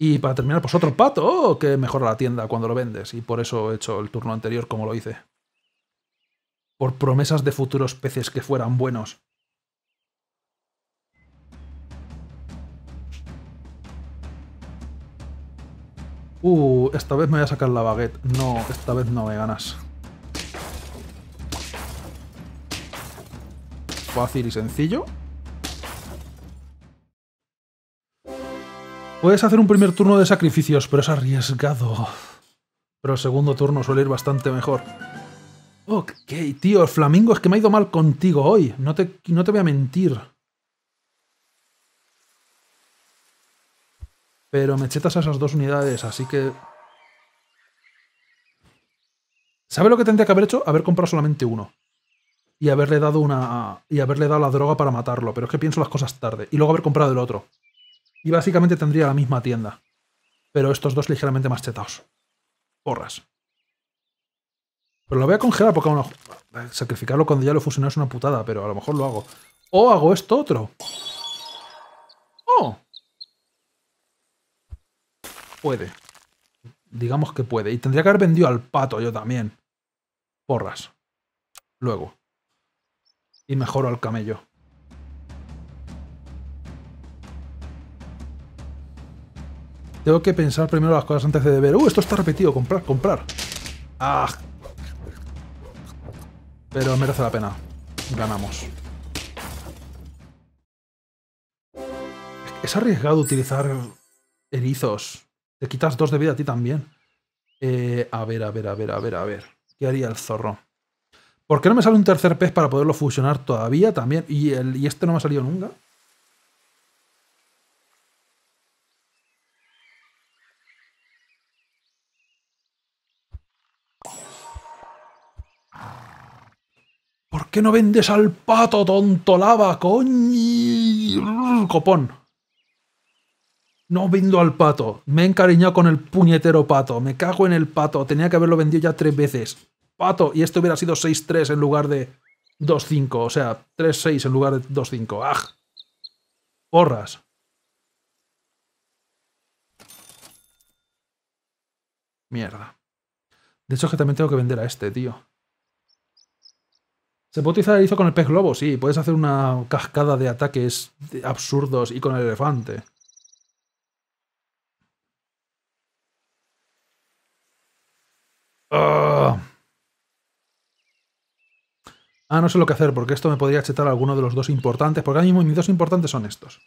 Y para terminar, pues otro pato oh, que mejora la tienda cuando lo vendes. Y por eso he hecho el turno anterior como lo hice. Por promesas de futuros peces que fueran buenos. Uh, esta vez me voy a sacar la baguette. No, esta vez no me ganas. Fácil y sencillo. Puedes hacer un primer turno de sacrificios, pero es arriesgado. Pero el segundo turno suele ir bastante mejor. Ok, tío, Flamingo, es que me ha ido mal contigo hoy. No te, no te voy a mentir. Pero me chetas a esas dos unidades, así que... ¿Sabe lo que tendría que haber hecho? Haber comprado solamente uno. Y haberle dado una... Y haberle dado la droga para matarlo. Pero es que pienso las cosas tarde. Y luego haber comprado el otro. Y básicamente tendría la misma tienda. Pero estos dos ligeramente más chetados. Porras. Pero lo voy a congelar porque aún sacrificarlo cuando ya lo fusioné es una putada, pero a lo mejor lo hago. O hago esto otro. ¡Oh! Puede. Digamos que puede. Y tendría que haber vendido al pato yo también. Porras. Luego. Y mejoro al camello. Tengo que pensar primero las cosas antes de ver... ¡Uh, esto está repetido! ¡Comprar, comprar! ¡Ah! Pero merece la pena. Ganamos. Es arriesgado utilizar erizos. Te quitas dos de vida a ti también. a ver, a ver, a ver, a ver, a ver. ¿Qué haría el zorro? ¿Por qué no me sale un tercer pez para poderlo fusionar todavía también? ¿Y, el, y este no me ha salido nunca? no vendes al pato, tontolaba, coño? Copón. No vendo al pato. Me he encariñado con el puñetero pato. Me cago en el pato. Tenía que haberlo vendido ya tres veces. Pato. Y esto hubiera sido 6-3 en lugar de 2-5. O sea, 3-6 en lugar de 2-5. ¡Aj! Porras. Mierda. De hecho, es que también tengo que vender a este, tío. ¿Se puede utilizar el con el pez globo? Sí, puedes hacer una cascada de ataques absurdos y con el elefante. Ah, ah no sé lo que hacer, porque esto me podría chetar alguno de los dos importantes, porque ahora mismo mis dos importantes son estos.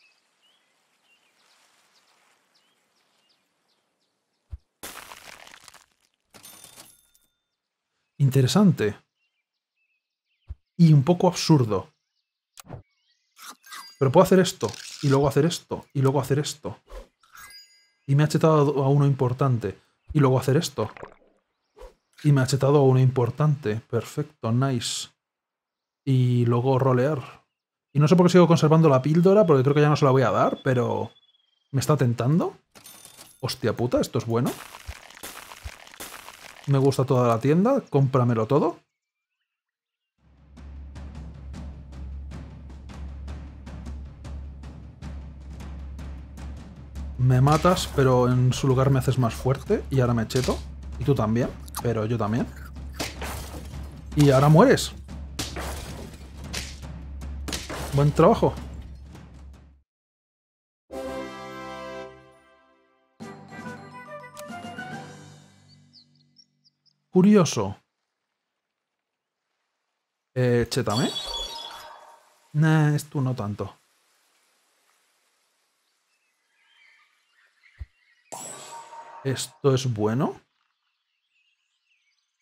Interesante y un poco absurdo. Pero puedo hacer esto, y luego hacer esto, y luego hacer esto. Y me ha chetado a uno importante. Y luego hacer esto. Y me ha chetado a uno importante. Perfecto, nice. Y luego rolear. Y no sé por qué sigo conservando la píldora, porque creo que ya no se la voy a dar, pero... ¿Me está tentando? Hostia puta, esto es bueno. Me gusta toda la tienda, cómpramelo todo. me matas, pero en su lugar me haces más fuerte. Y ahora me cheto. Y tú también, pero yo también. Y ahora mueres. Buen trabajo. Curioso. Eh, chétame. Nah, es tú no tanto. Esto es bueno.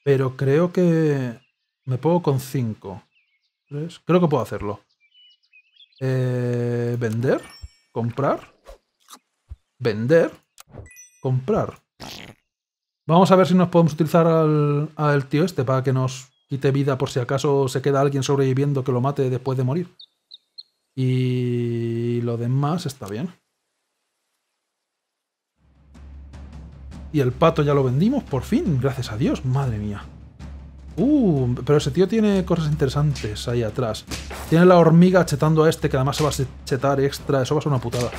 Pero creo que me pongo con 5. Creo que puedo hacerlo. Eh, vender. Comprar. Vender. Comprar. Vamos a ver si nos podemos utilizar al, al tío este para que nos quite vida por si acaso se queda alguien sobreviviendo que lo mate después de morir. Y lo demás está bien. Y el pato ya lo vendimos, por fin, gracias a Dios, madre mía. Uh, pero ese tío tiene cosas interesantes ahí atrás. Tiene la hormiga chetando a este, que además se va a chetar extra, eso va a ser una putada.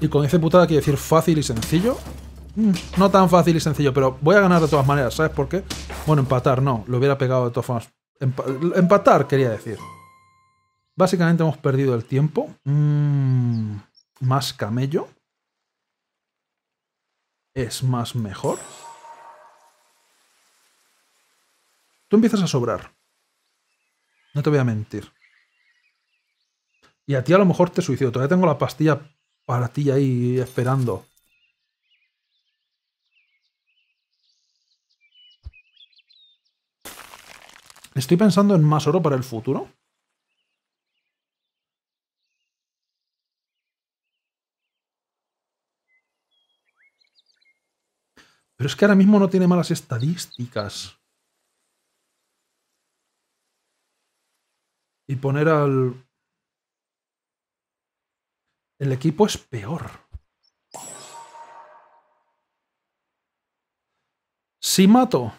Y con ese putada quiere decir fácil y sencillo. Mm, no tan fácil y sencillo, pero voy a ganar de todas maneras, ¿sabes por qué? Bueno, empatar no, lo hubiera pegado de todas formas. empatar, quería decir. Básicamente hemos perdido el tiempo. Mmm más camello es más mejor. Tú empiezas a sobrar. No te voy a mentir. Y a ti a lo mejor te suicido. Todavía tengo la pastilla para ti ahí esperando. Estoy pensando en más oro para el futuro. Pero es que ahora mismo no tiene malas estadísticas. Y poner al... El equipo es peor. Si mato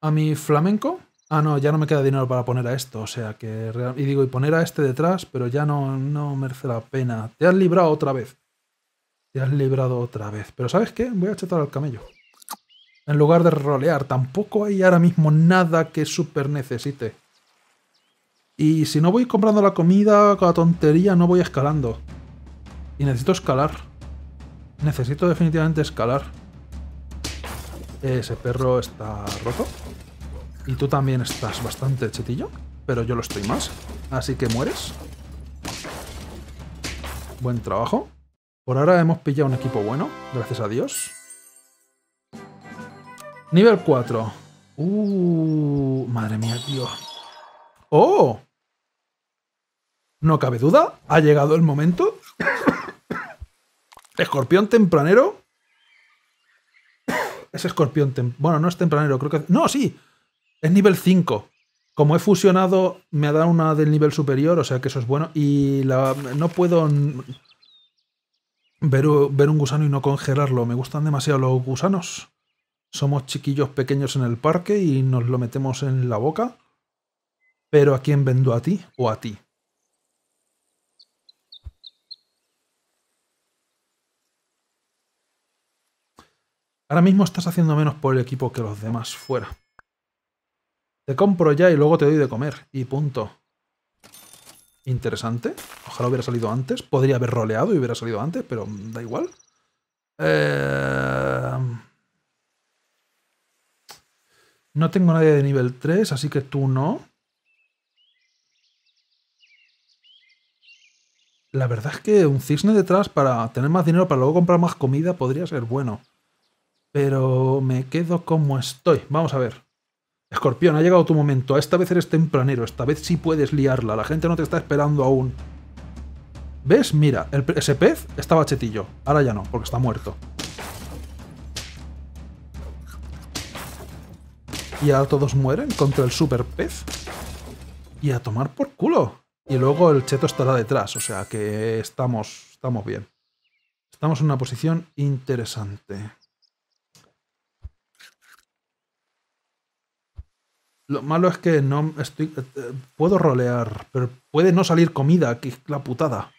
a mi flamenco... Ah, no, ya no me queda dinero para poner a esto, o sea que... Y digo, y poner a este detrás, pero ya no, no merece la pena. Te has librado otra vez. Te has librado otra vez. Pero ¿sabes qué? Voy a chetar al camello en lugar de rolear. Tampoco hay ahora mismo nada que super necesite. Y si no voy comprando la comida con la tontería, no voy escalando. Y necesito escalar. Necesito definitivamente escalar. Ese perro está roto. Y tú también estás bastante chetillo. Pero yo lo estoy más. Así que mueres. Buen trabajo. Por ahora hemos pillado un equipo bueno. Gracias a Dios. Nivel 4. Uh, madre mía, tío. ¡Oh! No cabe duda, ha llegado el momento. escorpión tempranero. es escorpión Bueno, no es tempranero, creo que... No, sí. Es nivel 5. Como he fusionado, me ha dado una del nivel superior, o sea que eso es bueno. Y no puedo ver, ver un gusano y no congelarlo. Me gustan demasiado los gusanos somos chiquillos pequeños en el parque y nos lo metemos en la boca. Pero ¿a quién vendo a ti o a ti? Ahora mismo estás haciendo menos por el equipo que los demás fuera. Te compro ya y luego te doy de comer. Y punto. Interesante. Ojalá hubiera salido antes. Podría haber roleado y hubiera salido antes, pero da igual. Eh... No tengo nadie de nivel 3, así que tú no. La verdad es que un cisne detrás para tener más dinero para luego comprar más comida podría ser bueno. Pero me quedo como estoy. Vamos a ver. Escorpión, ha llegado tu momento. Esta vez eres tempranero. Esta vez sí puedes liarla. La gente no te está esperando aún. ¿Ves? Mira, ese pez estaba chetillo. Ahora ya no, porque está muerto. Y todos mueren contra el super pez. Y a tomar por culo. Y luego el cheto estará detrás, o sea que estamos, estamos bien. Estamos en una posición interesante. Lo malo es que no estoy. Eh, puedo rolear, pero puede no salir comida, que es la putada.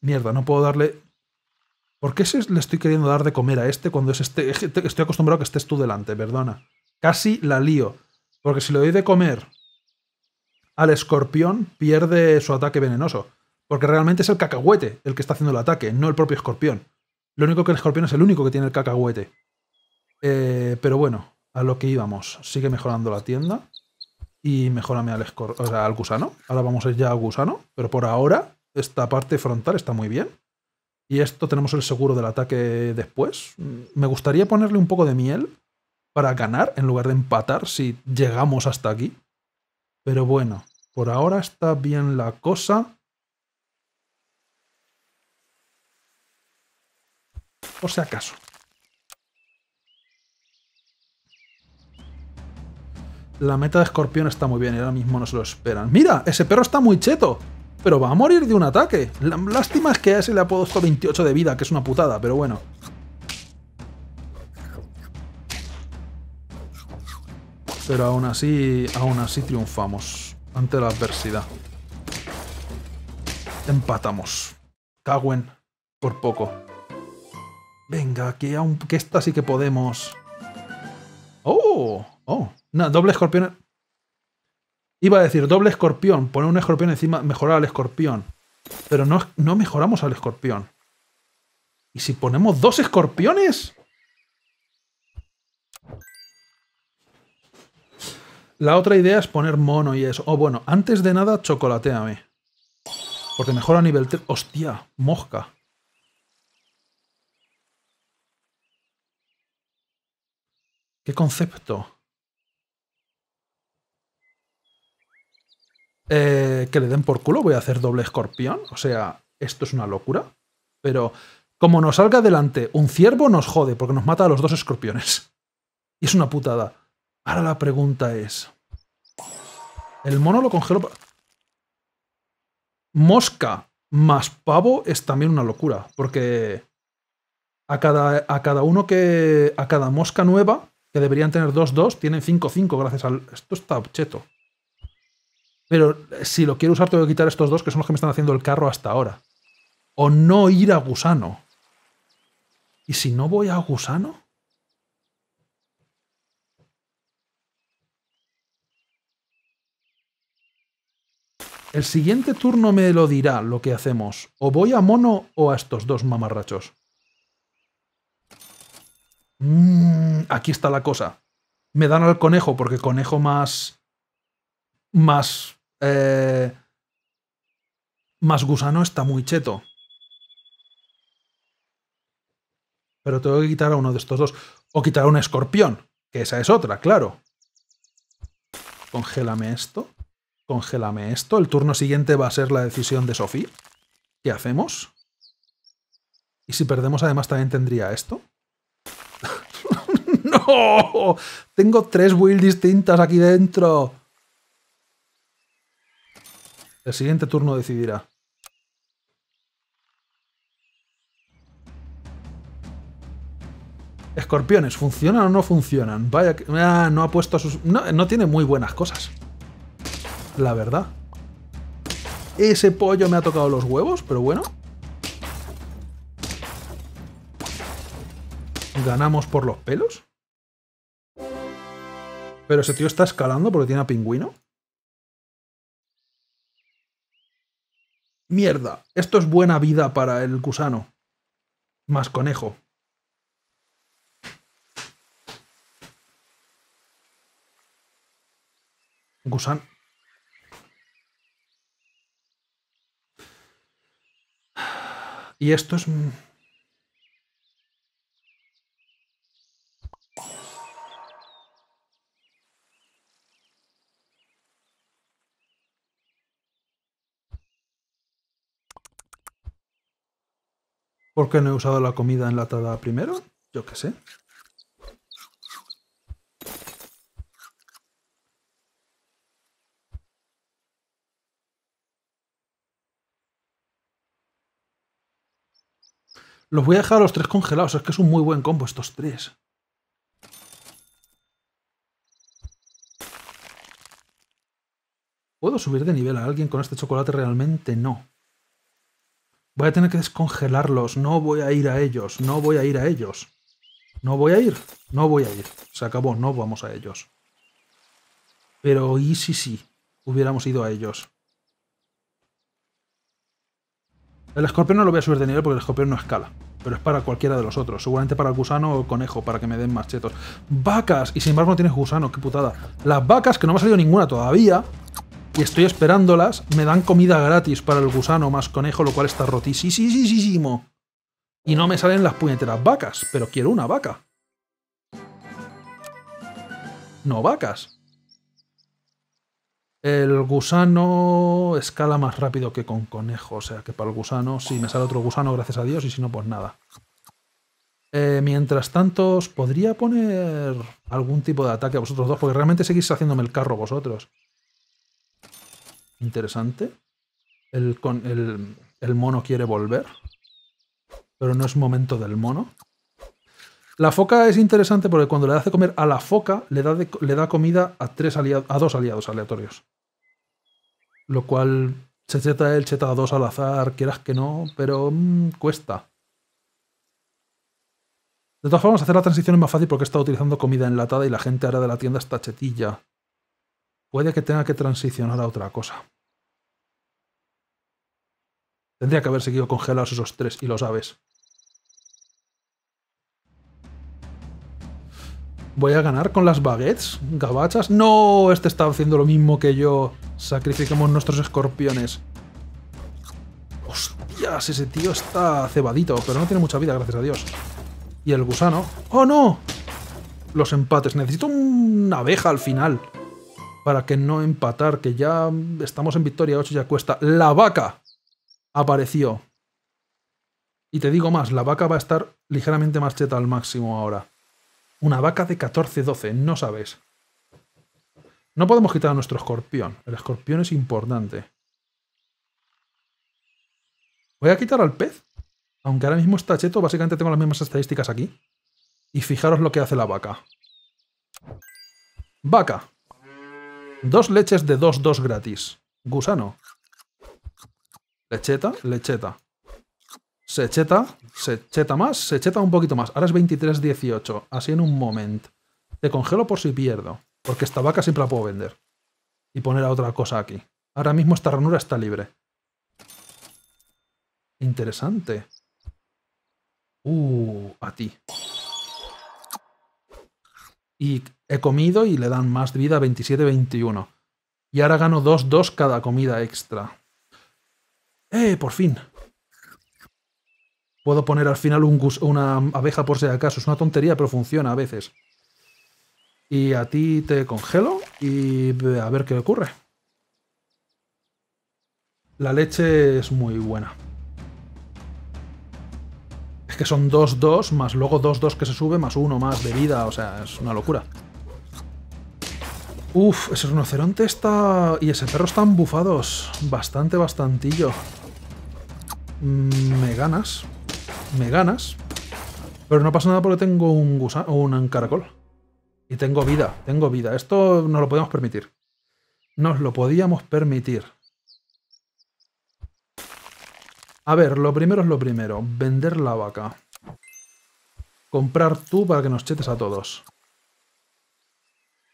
Mierda, no puedo darle ¿Por qué le estoy queriendo dar de comer a este cuando es este? Estoy acostumbrado a que estés tú delante, perdona. Casi la lío. Porque si le doy de comer al escorpión, pierde su ataque venenoso. Porque realmente es el cacahuete el que está haciendo el ataque, no el propio escorpión. Lo único que el escorpión es el único que tiene el cacahuete. Eh, pero bueno, a lo que íbamos. Sigue mejorando la tienda. Y mejorame al, o sea, al gusano. Ahora vamos a ir ya al gusano. Pero por ahora, esta parte frontal está muy bien y esto tenemos el seguro del ataque después. Me gustaría ponerle un poco de miel para ganar en lugar de empatar si llegamos hasta aquí. Pero bueno, por ahora está bien la cosa. Por si acaso. La meta de escorpión está muy bien y ahora mismo nos lo esperan. ¡Mira! ¡Ese perro está muy cheto! pero va a morir de un ataque. Lástima es que a ese le ha puesto 28 de vida, que es una putada, pero bueno. Pero aún así, aún así triunfamos ante la adversidad. Empatamos. Caguen por poco. Venga, que, aún, que esta sí que podemos. ¡Oh! ¡Oh! No, doble escorpión. Iba a decir doble escorpión, poner un escorpión encima, mejorar al escorpión. Pero no, no mejoramos al escorpión. ¿Y si ponemos dos escorpiones? La otra idea es poner mono y eso. oh, bueno, antes de nada, chocolateame. Porque mejora nivel 3. ¡Hostia! Mosca. ¿Qué concepto? Eh, que le den por culo, voy a hacer doble escorpión. O sea, esto es una locura. Pero como nos salga adelante un ciervo, nos jode, porque nos mata a los dos escorpiones. Y es una putada. Ahora la pregunta es... El mono lo congelo... Mosca más pavo es también una locura, porque a cada, a cada uno que... A cada mosca nueva, que deberían tener 2-2, tienen 5-5 gracias al... Esto está obcheto pero eh, si lo quiero usar, tengo que quitar estos dos, que son los que me están haciendo el carro hasta ahora. O no ir a gusano. ¿Y si no voy a gusano? El siguiente turno me lo dirá lo que hacemos. O voy a mono o a estos dos mamarrachos. Mm, aquí está la cosa. Me dan al conejo porque conejo más... Más eh, más gusano está muy cheto. Pero tengo que quitar a uno de estos dos. O quitar a un escorpión, que esa es otra, claro. Congélame esto. Congélame esto. El turno siguiente va a ser la decisión de Sofía. ¿Qué hacemos? Y si perdemos, además, también tendría esto. ¡No! Tengo tres builds distintas aquí dentro. El siguiente turno decidirá. Escorpiones, ¿funcionan o no funcionan? Vaya ah, no ha puesto sus... no tiene muy buenas cosas. La verdad. Ese pollo me ha tocado los huevos, pero bueno. Ganamos por los pelos. Pero ese tío está escalando porque tiene a pingüino. Mierda, esto es buena vida para el gusano. Más conejo. Gusano. Y esto es ¿Por qué no he usado la comida enlatada primero? Yo qué sé. Los voy a dejar a los tres congelados. Es que es un muy buen combo estos tres. ¿Puedo subir de nivel a alguien con este chocolate? Realmente no. Voy a tener que descongelarlos. No voy a ir a ellos. No voy a ir a ellos. No voy a ir. No voy a ir. Se acabó. No vamos a ellos. Pero y sí sí hubiéramos ido a ellos. El escorpión no lo voy a subir de nivel porque el escorpión no escala. Pero es para cualquiera de los otros. Seguramente para el gusano o el conejo, para que me den chetos. ¡Vacas! Y sin embargo no tienes gusano, qué putada. Las vacas, que no me ha salido ninguna todavía, y estoy esperándolas, me dan comida gratis para el gusano más conejo, lo cual está rotísimo. Y no me salen las puñeteras vacas, pero quiero una vaca. No vacas. El gusano escala más rápido que con conejo, o sea que para el gusano, si sí, me sale otro gusano, gracias a Dios, y si no, pues nada. Eh, mientras tanto, os podría poner algún tipo de ataque a vosotros dos, porque realmente seguís haciéndome el carro vosotros interesante. El, el, mono quiere volver, pero no es momento del mono. La foca es interesante porque cuando le hace comer a la foca, le da, le da comida a, tres a dos aliados aleatorios. Lo cual se cheta el cheta a dos al azar, quieras que no, pero mm, cuesta. De todas formas, hacer la transición es más fácil porque he estado utilizando comida enlatada y la gente ahora de la tienda está chetilla. Puede que tenga que transicionar a otra cosa. Tendría que haber seguido congelados esos tres y lo sabes. ¿Voy a ganar con las baguettes? ¿Gabachas? ¡No! Este está haciendo lo mismo que yo. Sacrifiquemos nuestros escorpiones. ¡Hostias! Ese tío está cebadito, pero no tiene mucha vida, gracias a Dios. Y el gusano. ¡Oh, no! Los empates. Necesito una abeja al final. Para que no empatar, que ya estamos en victoria 8 ya cuesta. ¡La vaca! apareció. Y te digo más, la vaca va a estar ligeramente más cheta al máximo ahora. Una vaca de 14-12, no sabes. No podemos quitar a nuestro escorpión. El escorpión es importante. Voy a quitar al pez. Aunque ahora mismo está cheto, básicamente tengo las mismas estadísticas aquí. Y fijaros lo que hace la vaca. Vaca. Dos leches de 2-2 gratis. Gusano. Lecheta, lecheta. Se cheta, se cheta más, se cheta un poquito más. Ahora es 23-18, así en un momento. Te congelo por si pierdo, porque esta vaca siempre la puedo vender. Y poner a otra cosa aquí. Ahora mismo esta ranura está libre. Interesante. Uh, a ti. Y he comido y le dan más vida 27-21. Y ahora gano 2-2 cada comida extra. ¡Eh, por fin! Puedo poner al final un una abeja por si acaso. Es una tontería, pero funciona a veces. Y a ti te congelo y a ver qué ocurre. La leche es muy buena. Es que son 2-2, más luego 2-2 que se sube, más uno más de vida. O sea, es una locura. Uf, ese rinoceronte está... Y ese perro están bufados. Bastante, bastantillo. Mm, me ganas. Me ganas. Pero no pasa nada porque tengo un, gusano, un caracol. Y tengo vida, tengo vida. Esto no lo podemos permitir. Nos lo podíamos permitir. A ver, lo primero es lo primero. Vender la vaca. Comprar tú para que nos chetes a todos.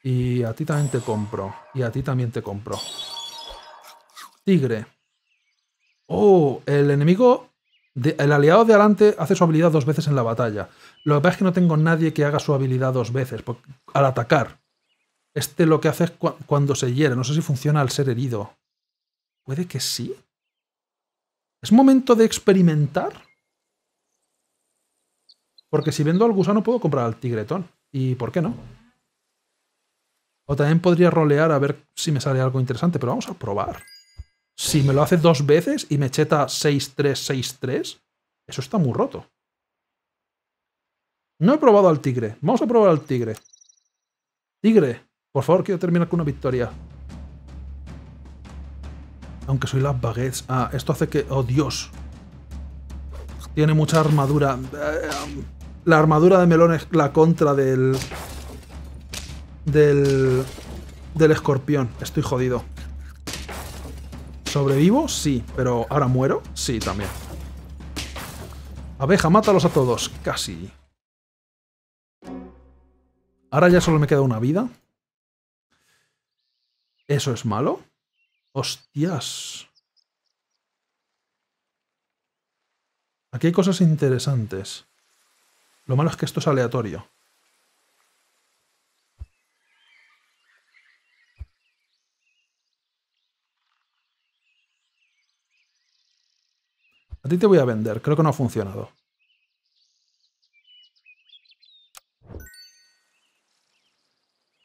Y a ti también te compro. Y a ti también te compro. Tigre. Oh, el enemigo, el aliado de adelante hace su habilidad dos veces en la batalla. Lo que pasa es que no tengo nadie que haga su habilidad dos veces al atacar. Este lo que hace es cuando se hiere. No sé si funciona al ser herido. Puede que sí. ¿Es momento de experimentar? Porque si vendo al gusano puedo comprar al tigretón. ¿Y por qué no? O también podría rolear a ver si me sale algo interesante, pero vamos a probar. Si me lo hace dos veces y me cheta 6-3-6-3, eso está muy roto. No he probado al tigre. Vamos a probar al tigre. Tigre, por favor, quiero terminar con una victoria. Aunque soy las baguettes. Ah, esto hace que... ¡Oh, Dios! Tiene mucha armadura. La armadura de melón es la contra del... Del... Del escorpión. Estoy jodido. ¿Sobrevivo? Sí. ¿Pero ahora muero? Sí, también. Abeja, mátalos a todos. Casi. Ahora ya solo me queda una vida. ¿Eso es malo? Hostias. Aquí hay cosas interesantes. Lo malo es que esto es aleatorio. A ti te voy a vender, creo que no ha funcionado.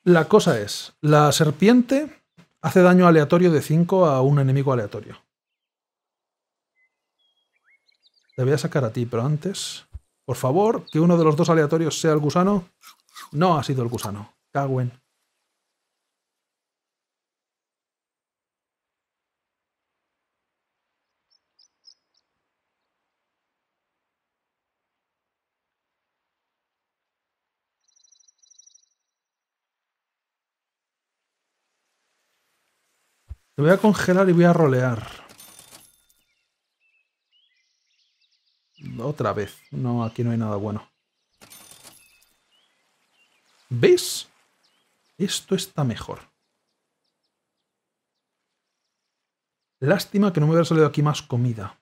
La cosa es, la serpiente hace daño aleatorio de 5 a un enemigo aleatorio. Te voy a sacar a ti, pero antes... Por favor, que uno de los dos aleatorios sea el gusano. No ha sido el gusano. Caguen voy a congelar y voy a rolear. Otra vez. No, aquí no hay nada bueno. Ves, Esto está mejor. Lástima que no me hubiera salido aquí más comida.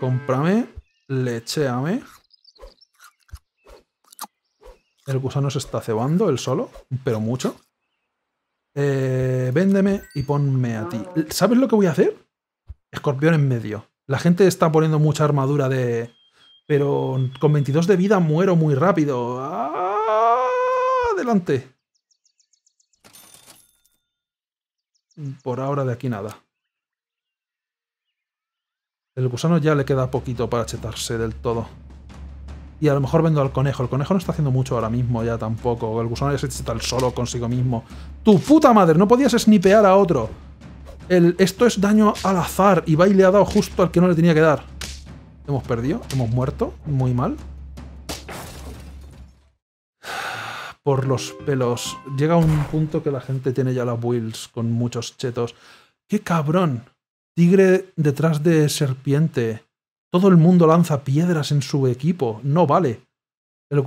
Cómprame, lecheame. El gusano se está cebando, él solo, pero mucho. Eh, véndeme y ponme a ti. ¿Sabes lo que voy a hacer? Escorpión en medio. La gente está poniendo mucha armadura de... Pero con 22 de vida muero muy rápido. Adelante. Por ahora de aquí nada. El gusano ya le queda poquito para chetarse del todo y a lo mejor vendo al conejo. El conejo no está haciendo mucho ahora mismo ya tampoco. El gusano ya se está solo consigo mismo. ¡Tu puta madre! No podías snipear a otro. El, esto es daño al azar. Y Bai ha dado justo al que no le tenía que dar. Hemos perdido. Hemos muerto. Muy mal. Por los pelos. Llega un punto que la gente tiene ya las builds con muchos chetos. ¡Qué cabrón! Tigre detrás de serpiente. Todo el mundo lanza piedras en su equipo. No vale. El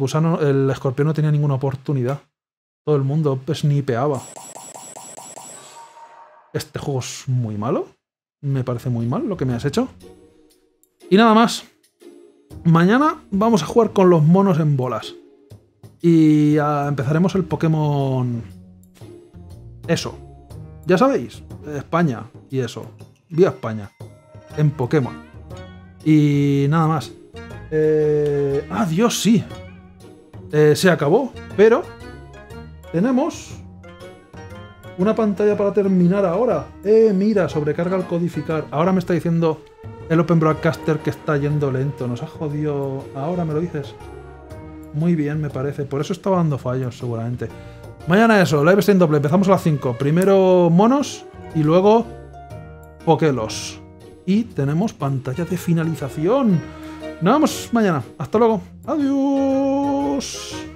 escorpión no tenía ninguna oportunidad. Todo el mundo snipeaba. Este juego es muy malo. Me parece muy mal lo que me has hecho. Y nada más. Mañana vamos a jugar con los monos en bolas. Y ah, empezaremos el Pokémon... Eso. Ya sabéis, España y eso. Vía España. En Pokémon. Y nada más. Eh, adiós ah, sí. Eh, se acabó, pero tenemos una pantalla para terminar ahora. Eh, mira, sobrecarga al codificar. Ahora me está diciendo el Open Broadcaster que está yendo lento. Nos ha jodido. Ahora me lo dices. Muy bien, me parece. Por eso estaba dando fallos, seguramente. Mañana eso, live en doble. Empezamos a las 5. Primero monos y luego pokelos tenemos pantalla de finalización. Nos vemos mañana. Hasta luego. Adiós.